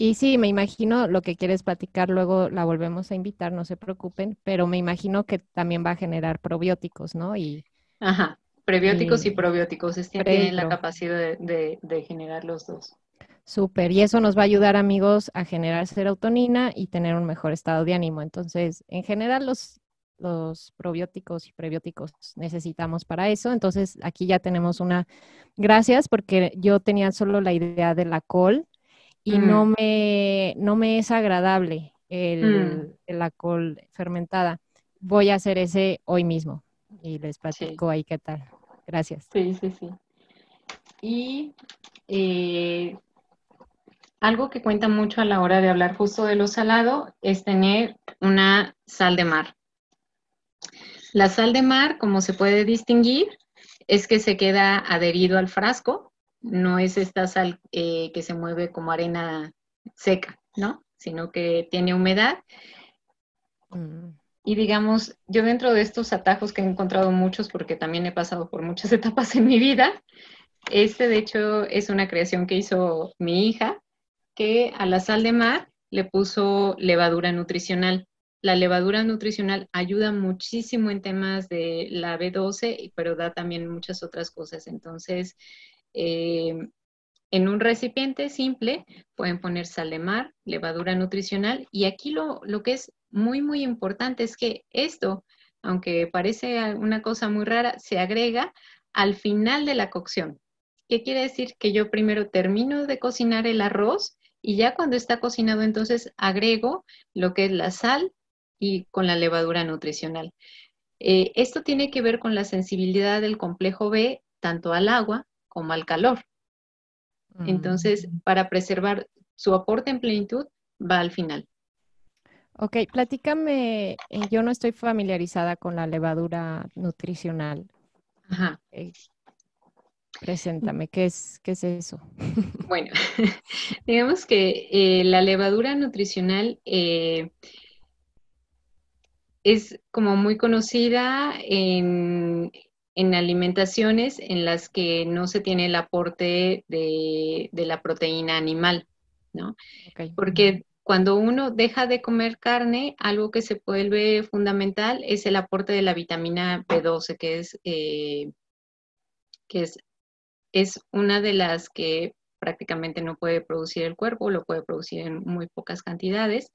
Speaker 1: Y sí, me imagino lo que quieres platicar, luego la volvemos a invitar, no se preocupen, pero me imagino que también va a generar probióticos, ¿no? Y,
Speaker 2: Ajá, prebióticos y, probióticos, es la capacidad de, generar los dos.
Speaker 1: Súper, y eso nos va a ayudar amigos a generar serotonina y tener un mejor estado de ánimo. Entonces, en general los los probióticos y prebióticos necesitamos para eso. Entonces, aquí ya tenemos una, gracias, porque yo tenía solo la idea de la col, y no, mm. me, no me es agradable mm. el, alcohol fermentada. Voy a hacer ese hoy mismo y les platico ahí qué tal. Gracias. Sí, sí, sí.
Speaker 2: Y eh, algo que cuenta mucho a la hora de hablar justo de lo salado es tener una sal de mar. La sal de mar, como se puede distinguir, es que se queda adherido al frasco no es esta sal eh, que se mueve como arena seca, ¿no? Sino que tiene humedad. Mm. Y digamos, yo dentro de estos atajos que he encontrado muchos, porque también he pasado por muchas etapas en mi vida, este de hecho es una creación que hizo mi hija, que a la sal de mar le puso levadura nutricional. La levadura nutricional ayuda muchísimo en temas de la B12, pero da también muchas otras cosas. Entonces, eh, en un recipiente simple pueden poner sal de mar, levadura nutricional y aquí lo, que es muy, muy importante es que esto, aunque parece una cosa muy rara, se agrega al final de la cocción. ¿Qué quiere decir? Que yo primero termino de cocinar el arroz y ya cuando está cocinado entonces agrego lo que es la sal y con la levadura nutricional. Eh, esto tiene que ver con la sensibilidad del complejo B tanto al agua como al calor. Mm. Entonces, para preservar su aporte en plenitud, va al final.
Speaker 1: Ok, platícame, eh, yo no estoy familiarizada con la levadura nutricional. Ajá. Eh, preséntame, ¿qué es, qué es eso? Bueno,
Speaker 2: digamos que eh, la levadura nutricional es como muy conocida en, en alimentaciones en las que no se tiene el aporte de, la proteína animal, ¿no? Porque cuando uno deja de comer carne, algo que se vuelve fundamental es el aporte de la vitamina B12, que es, eh, es, es una de las que prácticamente no puede producir el cuerpo, lo puede producir en muy pocas cantidades.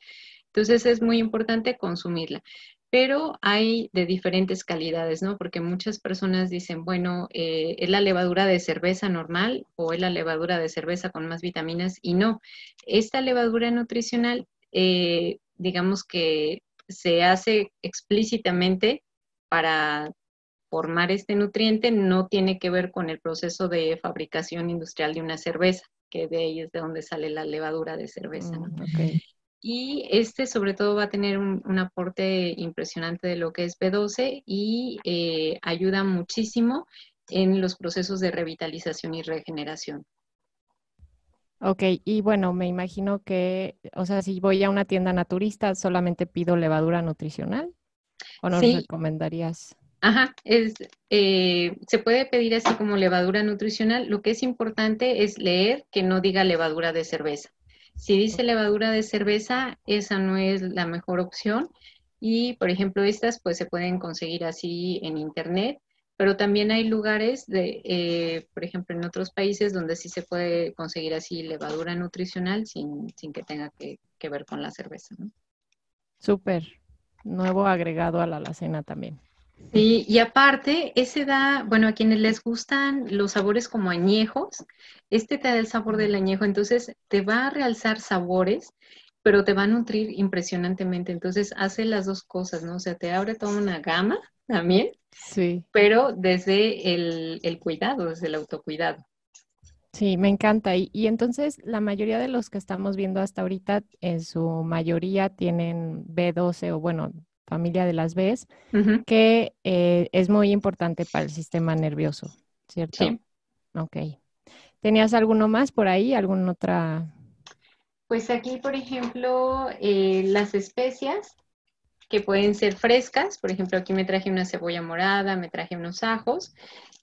Speaker 2: Entonces es muy importante consumirla pero hay de diferentes calidades, ¿no? Porque muchas personas dicen, bueno, eh, es la levadura de cerveza normal o es la levadura de cerveza con más vitaminas y no. Esta levadura nutricional, eh, digamos que se hace explícitamente para formar este nutriente, no tiene que ver con el proceso de fabricación industrial de una cerveza, que de ahí es de donde sale la levadura de cerveza, ¿no? Mm, y este sobre todo va a tener un, aporte impresionante de lo que es B12 y eh, ayuda muchísimo en los procesos de revitalización y regeneración.
Speaker 1: Ok, y bueno, me imagino que, o sea, si voy a una tienda naturista, solamente pido levadura nutricional o nos recomendarías.
Speaker 2: Ajá, es, eh, se puede pedir así como levadura nutricional. Lo que es importante es leer que no diga levadura de cerveza. Si dice levadura de cerveza, esa no es la mejor opción. Y, por ejemplo, estas pues se pueden conseguir así en internet, pero también hay lugares, de, eh, por ejemplo, en otros países donde sí se puede conseguir así levadura nutricional sin, sin que tenga que, ver con la cerveza. Súper, nuevo agregado a la alacena también. Sí, y aparte, ese da, bueno, a quienes les gustan los sabores como añejos, este te da el sabor del añejo, entonces te va a realzar sabores, pero te va a nutrir impresionantemente. Entonces hace las dos cosas, ¿no? O sea, te abre toda una gama también, sí. pero desde el, cuidado, desde el autocuidado.
Speaker 1: Sí, me encanta. Y, y, entonces la mayoría de los que estamos viendo hasta ahorita, en su mayoría tienen B12 o bueno, familia de las Bs, que eh, es muy importante para el sistema nervioso, ¿cierto? Sí. Ok. ¿Tenías alguno más por ahí? ¿Alguna otra?
Speaker 2: Pues aquí, por ejemplo, eh, las especias que pueden ser frescas, por ejemplo, aquí me traje una cebolla morada, me traje unos ajos,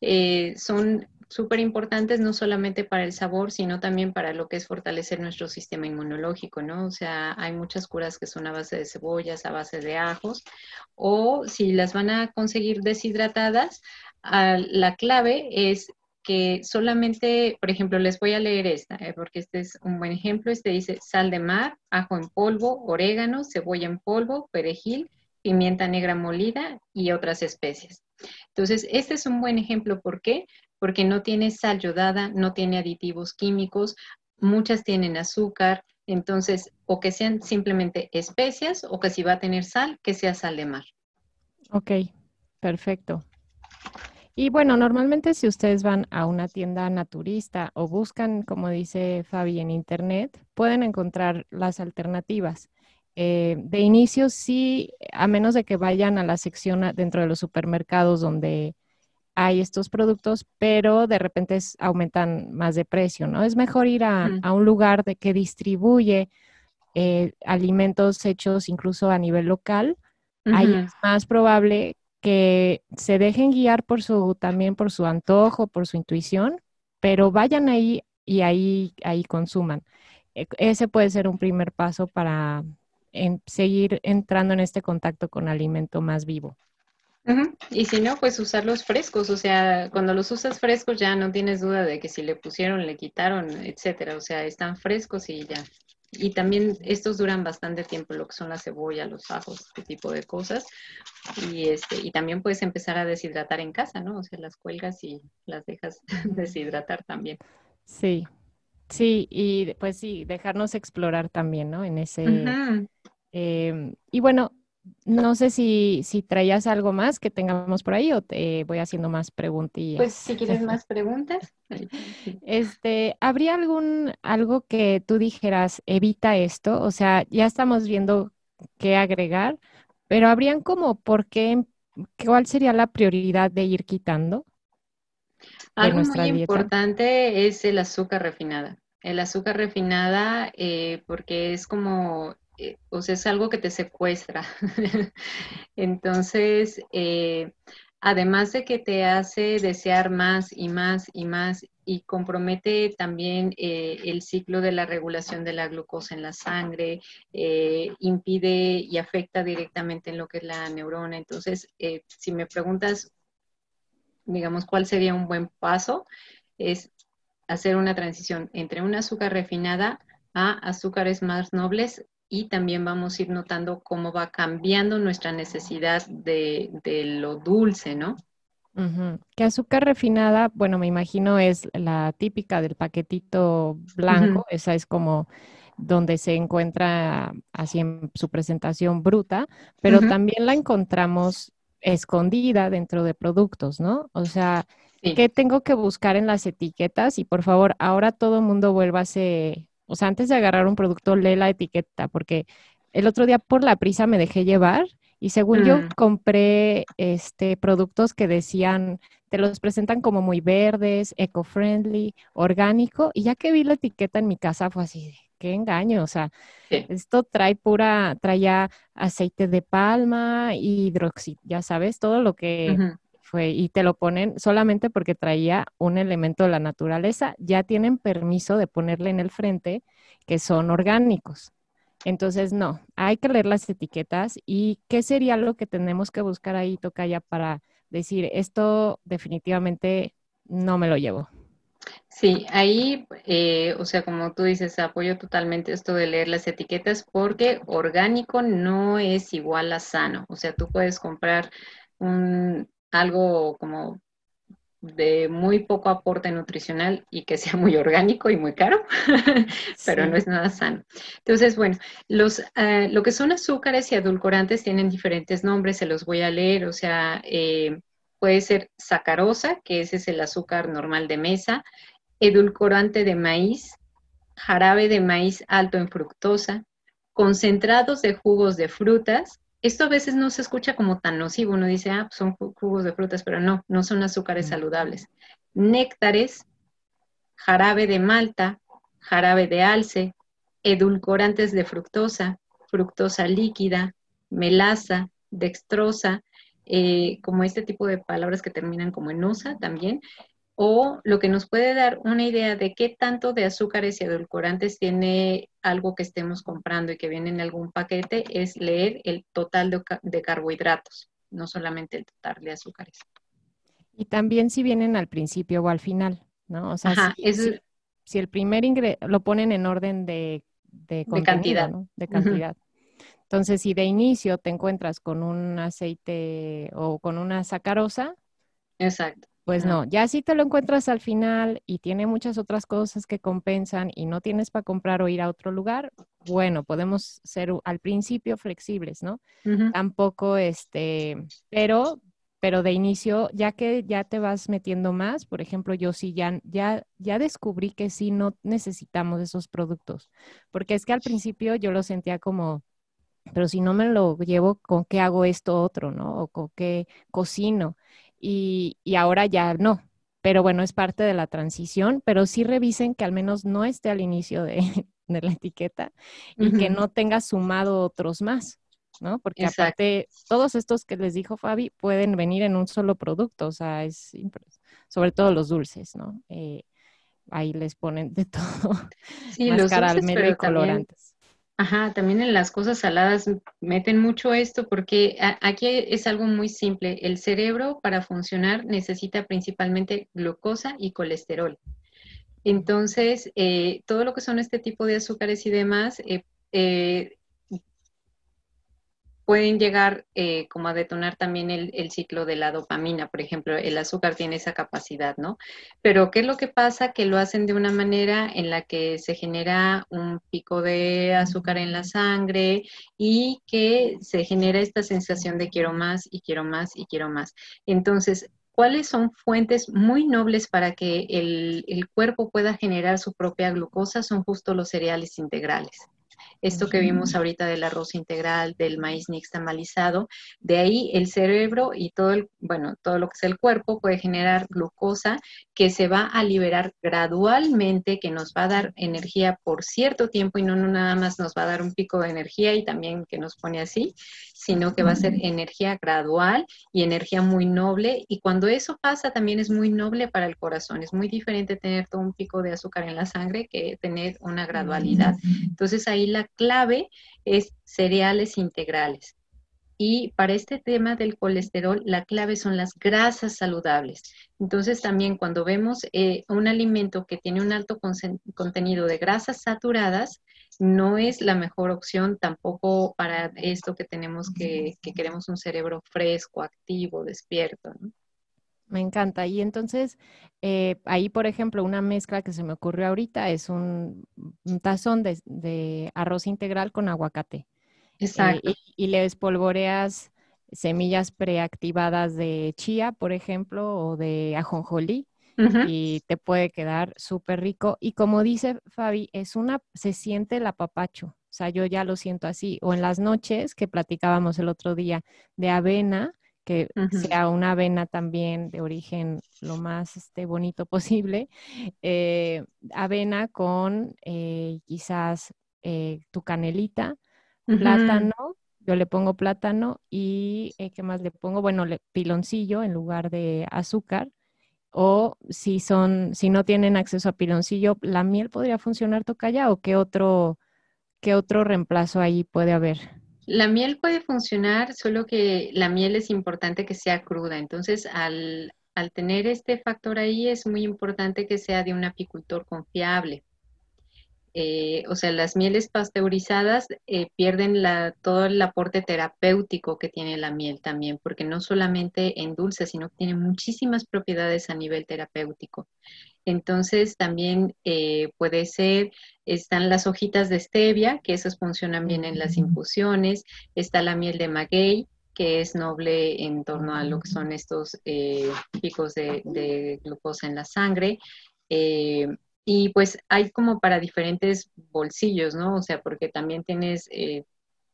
Speaker 2: eh, son súper importantes no solamente para el sabor, sino también para lo que es fortalecer nuestro sistema inmunológico, ¿no? O sea, hay muchas curas que son a base de cebollas, a base de ajos, o si las van a conseguir deshidratadas, la clave es que solamente, por ejemplo, les voy a leer esta, eh, porque este es un buen ejemplo, este dice sal de mar, ajo en polvo, orégano, cebolla en polvo, perejil, pimienta negra molida y otras especies. Entonces, este es un buen ejemplo. ¿Por qué? porque no tiene sal yodada, no tiene aditivos químicos, muchas tienen azúcar, entonces o que sean simplemente especias o que si va a tener sal, que sea sal de mar.
Speaker 1: Ok, perfecto. Y bueno, normalmente si ustedes van a una tienda naturista o buscan, como dice Fabi, en internet, pueden encontrar las alternativas. Eh, de inicio sí, a menos de que vayan a la sección dentro de los supermercados donde hay estos productos, pero de repente aumentan más de precio, ¿no? Es mejor ir a, un lugar de, que distribuye eh, alimentos hechos incluso a nivel local. Ahí es más probable que se dejen guiar por su, también por su antojo, por su intuición, pero vayan ahí y ahí, ahí consuman. E, ese puede ser un primer paso para seguir entrando en este contacto con alimento más vivo.
Speaker 2: Y si no, pues usarlos frescos, o sea, cuando los usas frescos ya no tienes duda de que si le pusieron, le quitaron, etcétera, o sea, están frescos y ya. Y también estos duran bastante tiempo, lo que son la cebolla, los ajos, este tipo de cosas. Y, este, y también puedes empezar a deshidratar en casa, ¿no? O sea, las cuelgas y las dejas deshidratar también.
Speaker 1: Sí, sí, y pues sí, dejarnos explorar también, ¿no? En ese... Em, y bueno, no sé si, traías algo más que tengamos por ahí o te voy haciendo más preguntas. Pues si quieres más
Speaker 2: preguntas. este,
Speaker 1: ¿habría algún algo que tú dijeras, evita esto? O sea, ya estamos viendo qué agregar, pero habrían como por qué, em, cuál sería la prioridad de ir quitando. algo muy
Speaker 2: importante es el azúcar refinada. El azúcar refinada, eh, porque es como eh, o sea, es algo que te secuestra. Entonces, eh, además de que te hace desear más y más y más y compromete también eh, el ciclo de la regulación de la glucosa en la sangre, impide y afecta directamente en lo que es la neurona. Entonces, si me preguntas, digamos, cuál sería un buen paso, es hacer una transición entre un azúcar refinada a azúcares más nobles y también vamos a ir notando cómo va cambiando nuestra necesidad de, lo dulce, ¿no?
Speaker 1: Que azúcar refinada, bueno, me imagino es la típica del paquetito blanco, esa es como donde se encuentra así en su presentación bruta, pero también la encontramos escondida dentro de productos, ¿no? O sea, ¿qué tengo que buscar en las etiquetas? Y por favor, ahora todo el mundo vuélvase o sea, antes de agarrar un producto, lee la etiqueta, porque el otro día por la prisa me dejé llevar y según yo mm. compré este productos que decían, te los presentan como muy verdes, eco-friendly, orgánico, y ya que vi la etiqueta en mi casa fue así qué engaño, o sea, esto trae pura, traía aceite de palma, hidroxid, ya sabes, todo lo que y te lo ponen solamente porque traía un elemento de la naturaleza, ya tienen permiso de ponerle en el frente que son orgánicos. Entonces, no, hay que leer las etiquetas y qué sería lo que tenemos que buscar ahí, Tocaya, para decir, esto definitivamente
Speaker 2: no me lo llevo. Sí, ahí, eh, o sea, como tú dices, apoyo totalmente esto de leer las etiquetas porque orgánico no es igual a sano. O sea, tú puedes comprar un algo como de muy poco aporte nutricional y que sea muy orgánico y muy caro, pero no es nada sano. Entonces, bueno, los, eh, lo que son azúcares y edulcorantes tienen diferentes nombres, se los voy a leer, o sea, eh, puede ser sacarosa, que ese es el azúcar normal de mesa, edulcorante de maíz, jarabe de maíz alto en fructosa, concentrados de jugos de frutas, esto a veces no se escucha como tan nocivo, uno dice, ah, pues son jugos de frutas, pero no, no son azúcares saludables. Néctares, jarabe de malta, jarabe de alce, edulcorantes de fructosa, fructosa líquida, melaza, dextrosa, eh, como este tipo de palabras que terminan como en también, o lo que nos puede dar una idea de qué tanto de azúcares y edulcorantes tiene algo que estemos comprando y que viene en algún paquete es leer el total de, carbohidratos, no solamente el total de azúcares.
Speaker 1: Y también si vienen al principio o al final, ¿no? O sea, si, el primer ingrediente lo ponen en orden de, cantidad. ¿no? De cantidad. Entonces, si de inicio te encuentras con un aceite o con una sacarosa, Exacto. Pues no, ya si te lo encuentras al final y tiene muchas otras cosas que compensan y no tienes para comprar o ir a otro lugar, bueno, podemos ser al principio flexibles, ¿no? Tampoco este, pero pero de inicio, ya que ya te vas metiendo más, por ejemplo, yo sí ya, ya, ya descubrí que sí no necesitamos esos productos, porque es que al principio yo lo sentía como, pero si no me lo llevo, ¿con qué hago esto otro, no? O con qué cocino y, ahora ya no. Pero bueno, es parte de la transición, pero sí revisen que al menos no esté al inicio de, la etiqueta y que no tenga sumado otros más, ¿no? Porque aparte, todos estos que les dijo Fabi pueden venir en un solo producto, o sea, es sobre todo los dulces, ¿no? Eh, ahí les ponen de todo,
Speaker 2: sí, los medio y colorantes. Ajá, también en las cosas saladas meten mucho esto porque aquí es algo muy simple. El cerebro para funcionar necesita principalmente glucosa y colesterol. Entonces, eh, todo lo que son este tipo de azúcares y demás eh, eh, pueden llegar eh, como a detonar también el, ciclo de la dopamina, por ejemplo, el azúcar tiene esa capacidad, ¿no? Pero ¿qué es lo que pasa? Que lo hacen de una manera en la que se genera un pico de azúcar en la sangre y que se genera esta sensación de quiero más y quiero más y quiero más. Entonces, cuáles son fuentes muy nobles para que el cuerpo pueda generar su propia glucosa son justo los cereales integrales. Esto que vimos ahorita del arroz integral, del maíz nixtamalizado, de ahí el cerebro y todo el, bueno, todo lo que es el cuerpo puede generar glucosa que se va a liberar gradualmente, que nos va a dar energía por cierto tiempo y no, no nada más nos va a dar un pico de energía y también que nos pone así, sino que va a ser energía gradual y energía muy noble. Y cuando eso pasa también es muy noble para el corazón. Es muy diferente tener todo un pico de azúcar en la sangre que tener una gradualidad. Entonces ahí la clave es cereales integrales. Y para este tema del colesterol, la clave son las grasas saludables. Entonces también cuando vemos eh, un alimento que tiene un alto contenido de grasas saturadas, no es la mejor opción tampoco para esto que tenemos que, que queremos un cerebro fresco, activo, despierto. ¿no?
Speaker 1: Me encanta. Y entonces, eh, ahí, por ejemplo, una mezcla que se me ocurrió ahorita es un, tazón de, arroz integral con aguacate. Eh, Exacto. y, le espolvoreas semillas preactivadas de chía, por ejemplo, o de ajonjolí. Y te puede quedar súper rico. Y como dice Fabi, es una, se siente el apapacho. O sea, yo ya lo siento así. O en las noches que platicábamos el otro día de avena, que sea una avena también de origen lo más este, bonito posible. Eh, avena con eh, quizás eh, tu canelita, plátano, yo le pongo plátano y ¿qué más le pongo? Bueno, le, piloncillo en lugar de azúcar. O si son, si no tienen acceso a piloncillo, la miel podría funcionar tocaya o qué otro, qué otro reemplazo ahí puede haber.
Speaker 2: La miel puede funcionar, solo que la miel es importante que sea cruda. Entonces, al, tener este factor ahí, es muy importante que sea de un apicultor confiable. Eh, o sea, las mieles pasteurizadas eh, pierden todo el aporte terapéutico que tiene la miel también, porque no solamente endulza, sino que tiene muchísimas propiedades a nivel terapéutico. Entonces también eh, puede ser, están las hojitas de stevia, que esas funcionan bien en las mm. infusiones, está la miel de maguey, que es noble en torno a lo que son estos picos de, glucosa en la sangre. Y pues hay como para diferentes bolsillos, ¿no? O sea, porque también tienes eh,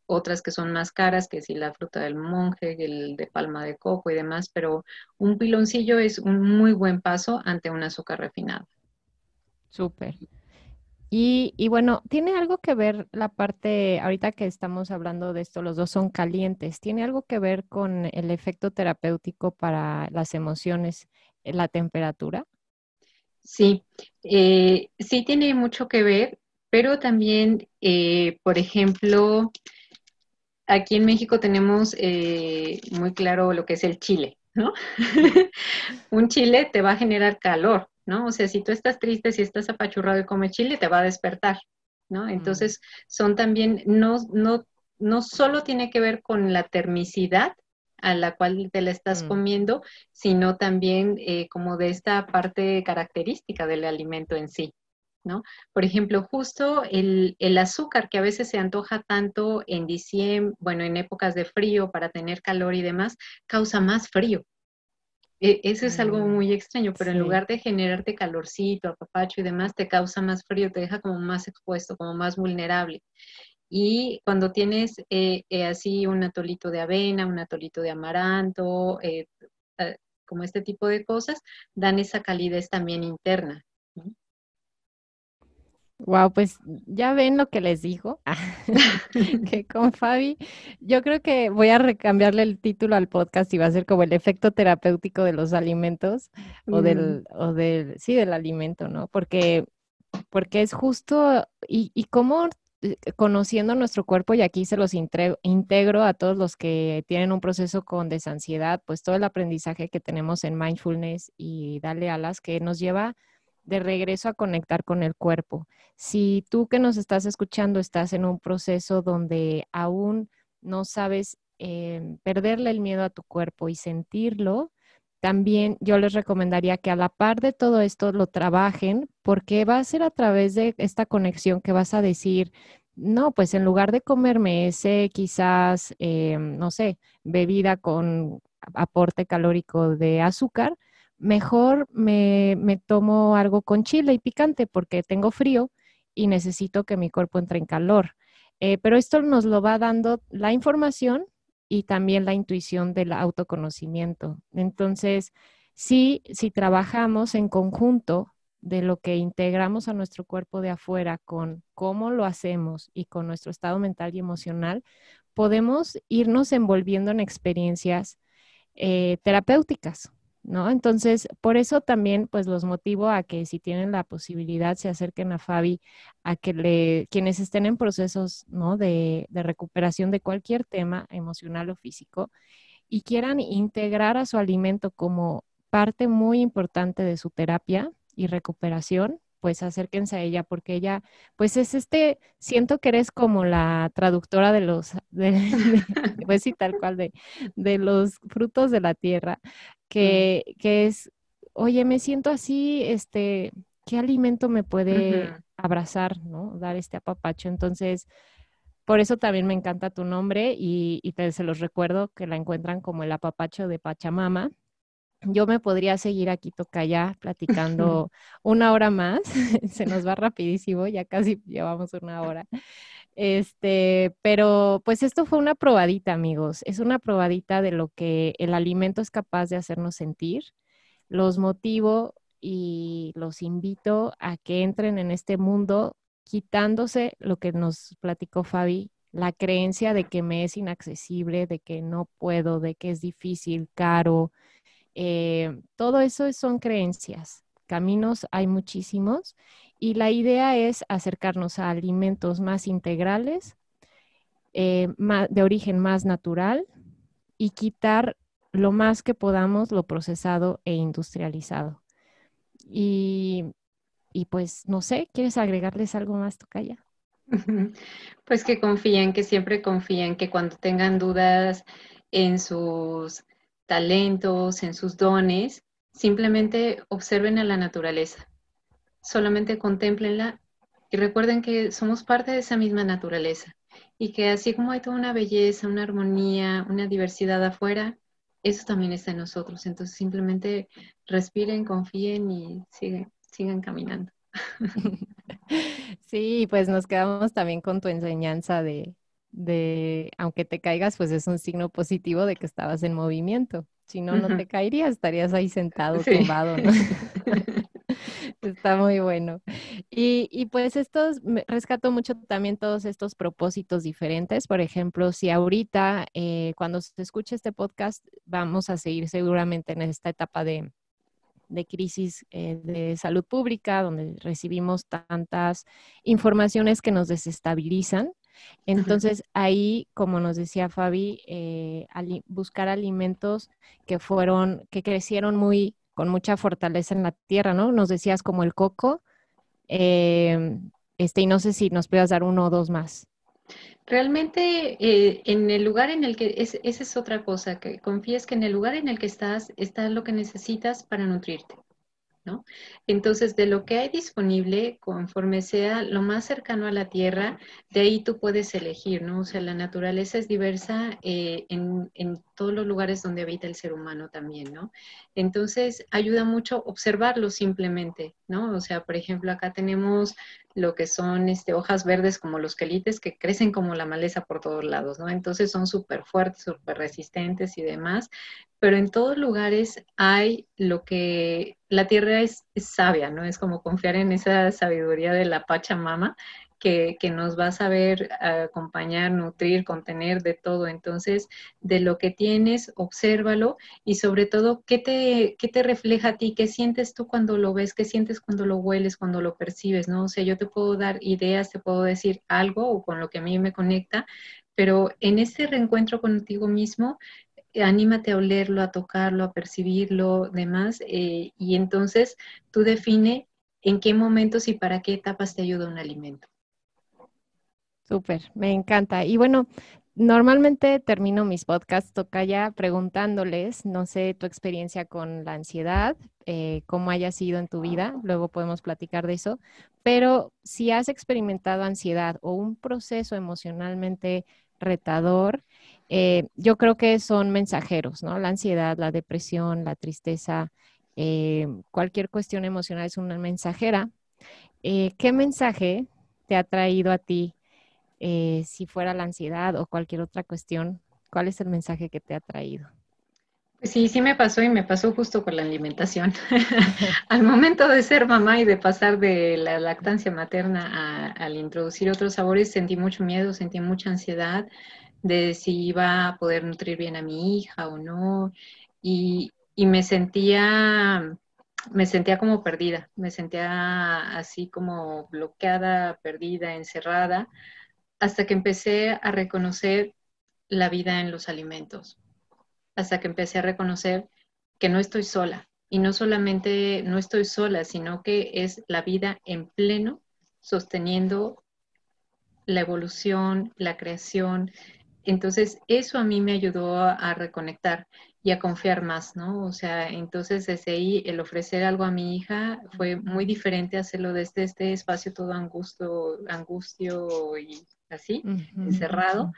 Speaker 2: otras que son más caras, que si la fruta del monje, el de palma de coco y demás, pero un piloncillo es un muy buen paso ante un azúcar refinado. Súper.
Speaker 1: Y, y, bueno, ¿tiene algo que ver la parte, ahorita que estamos hablando de esto, los dos son calientes, ¿tiene algo que ver con el efecto terapéutico para
Speaker 2: las emociones, eh, la temperatura? Sí, eh, sí tiene mucho que ver, pero también, eh, por ejemplo, aquí en México tenemos eh, muy claro lo que es el chile, ¿no? Un chile te va a generar calor, ¿no? O sea, si tú estás triste, si estás apachurrado y comes chile, te va a despertar, ¿no? Mm. Entonces, son también, no, no, no solo tiene que ver con la termicidad, a la cual te la estás mm. comiendo, sino también eh, como de esta parte característica del alimento en sí. ¿No? Por ejemplo, justo el, azúcar que a veces se antoja tanto en diciembre, bueno, en épocas de frío para tener calor y demás, causa más frío. E, eso es algo mm, muy extraño, pero en lugar de generarte calorcito, apapacho y demás, te causa más frío, te deja como más expuesto, como más vulnerable. Y cuando tienes eh, eh, así un atolito de avena, un atolito de amaranto, eh, como este tipo de cosas, dan esa calidez también interna. Wow, pues ya ven lo que les dijo. que con
Speaker 1: Fabi, yo creo que voy a recambiarle el título al podcast y va a ser como el efecto terapéutico de los alimentos
Speaker 2: o del,
Speaker 1: sí, del alimento, ¿no? Porque porque es justo y, y, cómo eh, eh, conociendo nuestro cuerpo y aquí se los integro a todos los que tienen un proceso con desansiedad, pues todo el aprendizaje que tenemos en mindfulness y Dale alas que nos lleva de regreso a conectar con el cuerpo. Si tú que nos estás escuchando estás en un proceso donde aún no sabes em, perderle el miedo a tu cuerpo y sentirlo, también yo les recomendaría que a la par de todo esto lo trabajen porque va a ser a través de esta conexión que vas a decir, no, pues en lugar de comerme ese quizás, eh, no sé, bebida con aporte calórico de azúcar, mejor me, tomo algo con chile y picante porque tengo frío y necesito que mi cuerpo entre en calor. Eh, pero esto nos lo va dando la información y también la intuición del autoconocimiento. Entonces, si si trabajamos en conjunto de lo que integramos a nuestro cuerpo de afuera con cómo lo hacemos y con nuestro estado mental y emocional, podemos irnos envolviendo en experiencias eh, terapéuticas, ¿no? Entonces, por eso también, pues los motivo a que si tienen la posibilidad, se acerquen a Fabi, a que le, quienes estén en procesos, ¿no? De, de recuperación de cualquier tema emocional o físico y quieran integrar a su alimento como parte muy importante de su terapia y recuperación, pues acérquense a ella porque ella, pues es este, siento que eres como la traductora de los, pues sí, tal cual, de, de los frutos de la tierra que, que es, oye, me siento así, este, ¿qué alimento me puede abrazar, ¿no? Dar este apapacho. Entonces, por eso también me encanta tu nombre y, te, se los recuerdo que la encuentran como el apapacho de Pachamama. Yo me podría seguir aquí tocaya platicando una hora más, se nos va rapidísimo, ya casi llevamos una hora. Este, pero pues esto fue una probadita, amigos. Es una probadita de lo que el alimento es capaz de hacernos sentir. Los motivo y los invito a que entren en este mundo quitándose lo que nos platicó Fabi, la creencia de que me es inaccesible, de que no puedo, de que es difícil, caro. Eh, todo eso son creencias. Caminos hay muchísimos y la idea es acercarnos a alimentos más integrales, eh, de origen más natural y quitar lo más que podamos lo procesado e industrializado. Y, pues no sé, ¿quieres agregarles algo más, Tocaya?
Speaker 2: Pues que confíen, que siempre confíen, que cuando tengan dudas en sus talentos, en sus dones, simplemente observen a la naturaleza solamente contemplenla y recuerden que somos parte de esa misma naturaleza y que así como hay toda una belleza, una armonía, una diversidad afuera, eso también está en nosotros. Entonces simplemente respiren, confíen y sigan, sigan caminando.
Speaker 1: Sí, pues nos quedamos también con tu enseñanza de, aunque te caigas, pues es un signo positivo de que estabas en movimiento. Si no, no te caerías, estarías ahí sentado, tumbado. Está muy bueno. Y, y pues estos, rescato mucho también todos estos propósitos diferentes. Por ejemplo, si ahorita, eh, cuando se escuche este podcast, vamos a seguir seguramente en esta etapa de, de crisis eh, de salud pública, donde recibimos tantas informaciones que nos desestabilizan. Entonces, ahí, como nos decía Fabi, eh, buscar alimentos que fueron, que crecieron muy con mucha fortaleza en la tierra, ¿no? Nos decías como el coco, eh, este, y no sé si nos puedas dar uno o dos más.
Speaker 2: Realmente eh, en el lugar en el que, es, esa es otra cosa, que confíes que en el lugar en el que estás está lo que necesitas para nutrirte. Entonces, de lo que hay disponible, conforme sea lo más cercano a la tierra, de ahí tú puedes elegir, ¿no? O sea, la naturaleza es diversa eh, en, todos los lugares donde habita el ser humano también, ¿no? Entonces, ayuda mucho observarlo simplemente, ¿no? O sea, por ejemplo, acá tenemos lo que son este, hojas verdes como los quelites que crecen como la maleza por todos lados, ¿no? Entonces son súper fuertes, súper resistentes y demás, pero en todos lugares hay lo que la tierra es, sabia, ¿no? Es como confiar en esa sabiduría de la Pachamama que, que nos va a saber ah, acompañar, nutrir, contener de todo. Entonces, de lo que tienes, obsérvalo y sobre todo, ¿qué te, te refleja a ti? ¿Qué sientes tú cuando lo ves? ¿Qué sientes cuando lo hueles, cuando lo percibes? ¿no? O sea, yo te puedo dar ideas, te puedo decir algo o con lo que a mí me conecta, pero en este reencuentro contigo mismo, eh, anímate a olerlo, a tocarlo, a percibirlo, demás, eh, y entonces tú define en qué momentos y para qué etapas te ayuda un alimento. Súper, me encanta. Y bueno,
Speaker 1: normalmente termino mis podcasts, toca ya preguntándoles, no sé, tu experiencia con la ansiedad, eh, cómo haya sido en tu vida, luego podemos platicar de eso, pero si has experimentado ansiedad o un proceso emocionalmente retador, eh, yo creo que son mensajeros, ¿no? La ansiedad, la depresión, la tristeza, eh, cualquier cuestión emocional es una mensajera. Eh, ¿Qué mensaje te ha traído a ti si fuera la ansiedad o cualquier otra
Speaker 2: cuestión? ¿Cuál es el mensaje que te ha traído? Pues sí, sí me pasó y me pasó justo con la alimentación. al momento de ser mamá y de pasar de la lactancia materna al introducir otros sabores, sentí mucho miedo, sentí mucha ansiedad, de si iba a poder nutrir bien a mi hija o no. Y, me sentía me sentía como perdida, me sentía así como bloqueada, perdida, encerrada, hasta que empecé a reconocer la vida en los alimentos, hasta que empecé a reconocer que no estoy sola. Y no solamente no estoy sola, sino que es la vida en pleno sosteniendo la evolución, la creación, entonces, eso a mí me ayudó a reconectar y a confiar más, ¿no? O sea, entonces ese ahí el ofrecer algo a mi hija fue muy diferente hacerlo desde este espacio todo angusto, angustio y así, encerrado,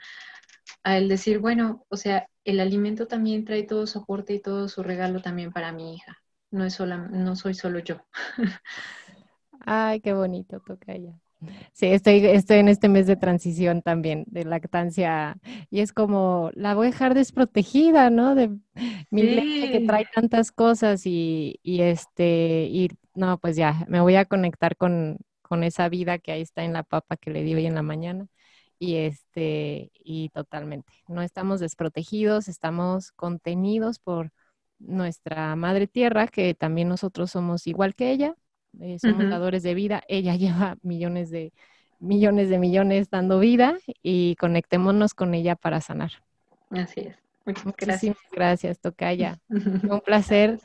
Speaker 2: Al el decir, bueno, o sea, el alimento también trae todo su aporte y todo su regalo también para mi hija. No, es sola, no soy solo yo. Ay, qué bonito, toca
Speaker 1: ya. Sí, estoy, estoy en este mes de transición también, de lactancia, y es como, la voy a dejar desprotegida, ¿no? De mi leche que trae tantas cosas y, y, este, y no, pues ya, me voy a conectar con, con esa vida que ahí está en la papa que le di hoy en la mañana. Y este, y totalmente, no estamos desprotegidos, estamos contenidos por nuestra madre tierra, que también nosotros somos igual que ella, eh, son de vida, ella lleva millones de millones de millones dando vida y conectémonos con ella para sanar. Así es. Muchísimas gracias, gracias Tocaya. Un placer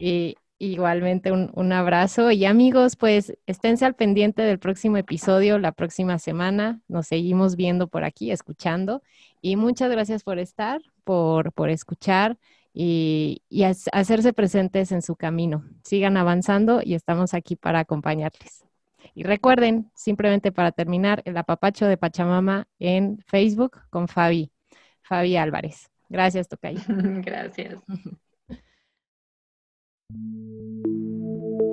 Speaker 1: y igualmente un, un, abrazo. Y amigos, pues esténse al pendiente del próximo episodio, la próxima semana. Nos seguimos viendo por aquí, escuchando. Y muchas gracias por estar, por, por escuchar y, hacerse presentes en su camino. Sigan avanzando y estamos aquí para acompañarles. Y recuerden, simplemente para terminar, el apapacho de Pachamama en Facebook con Fabi, Fabi Álvarez. Gracias, Tocay. Gracias.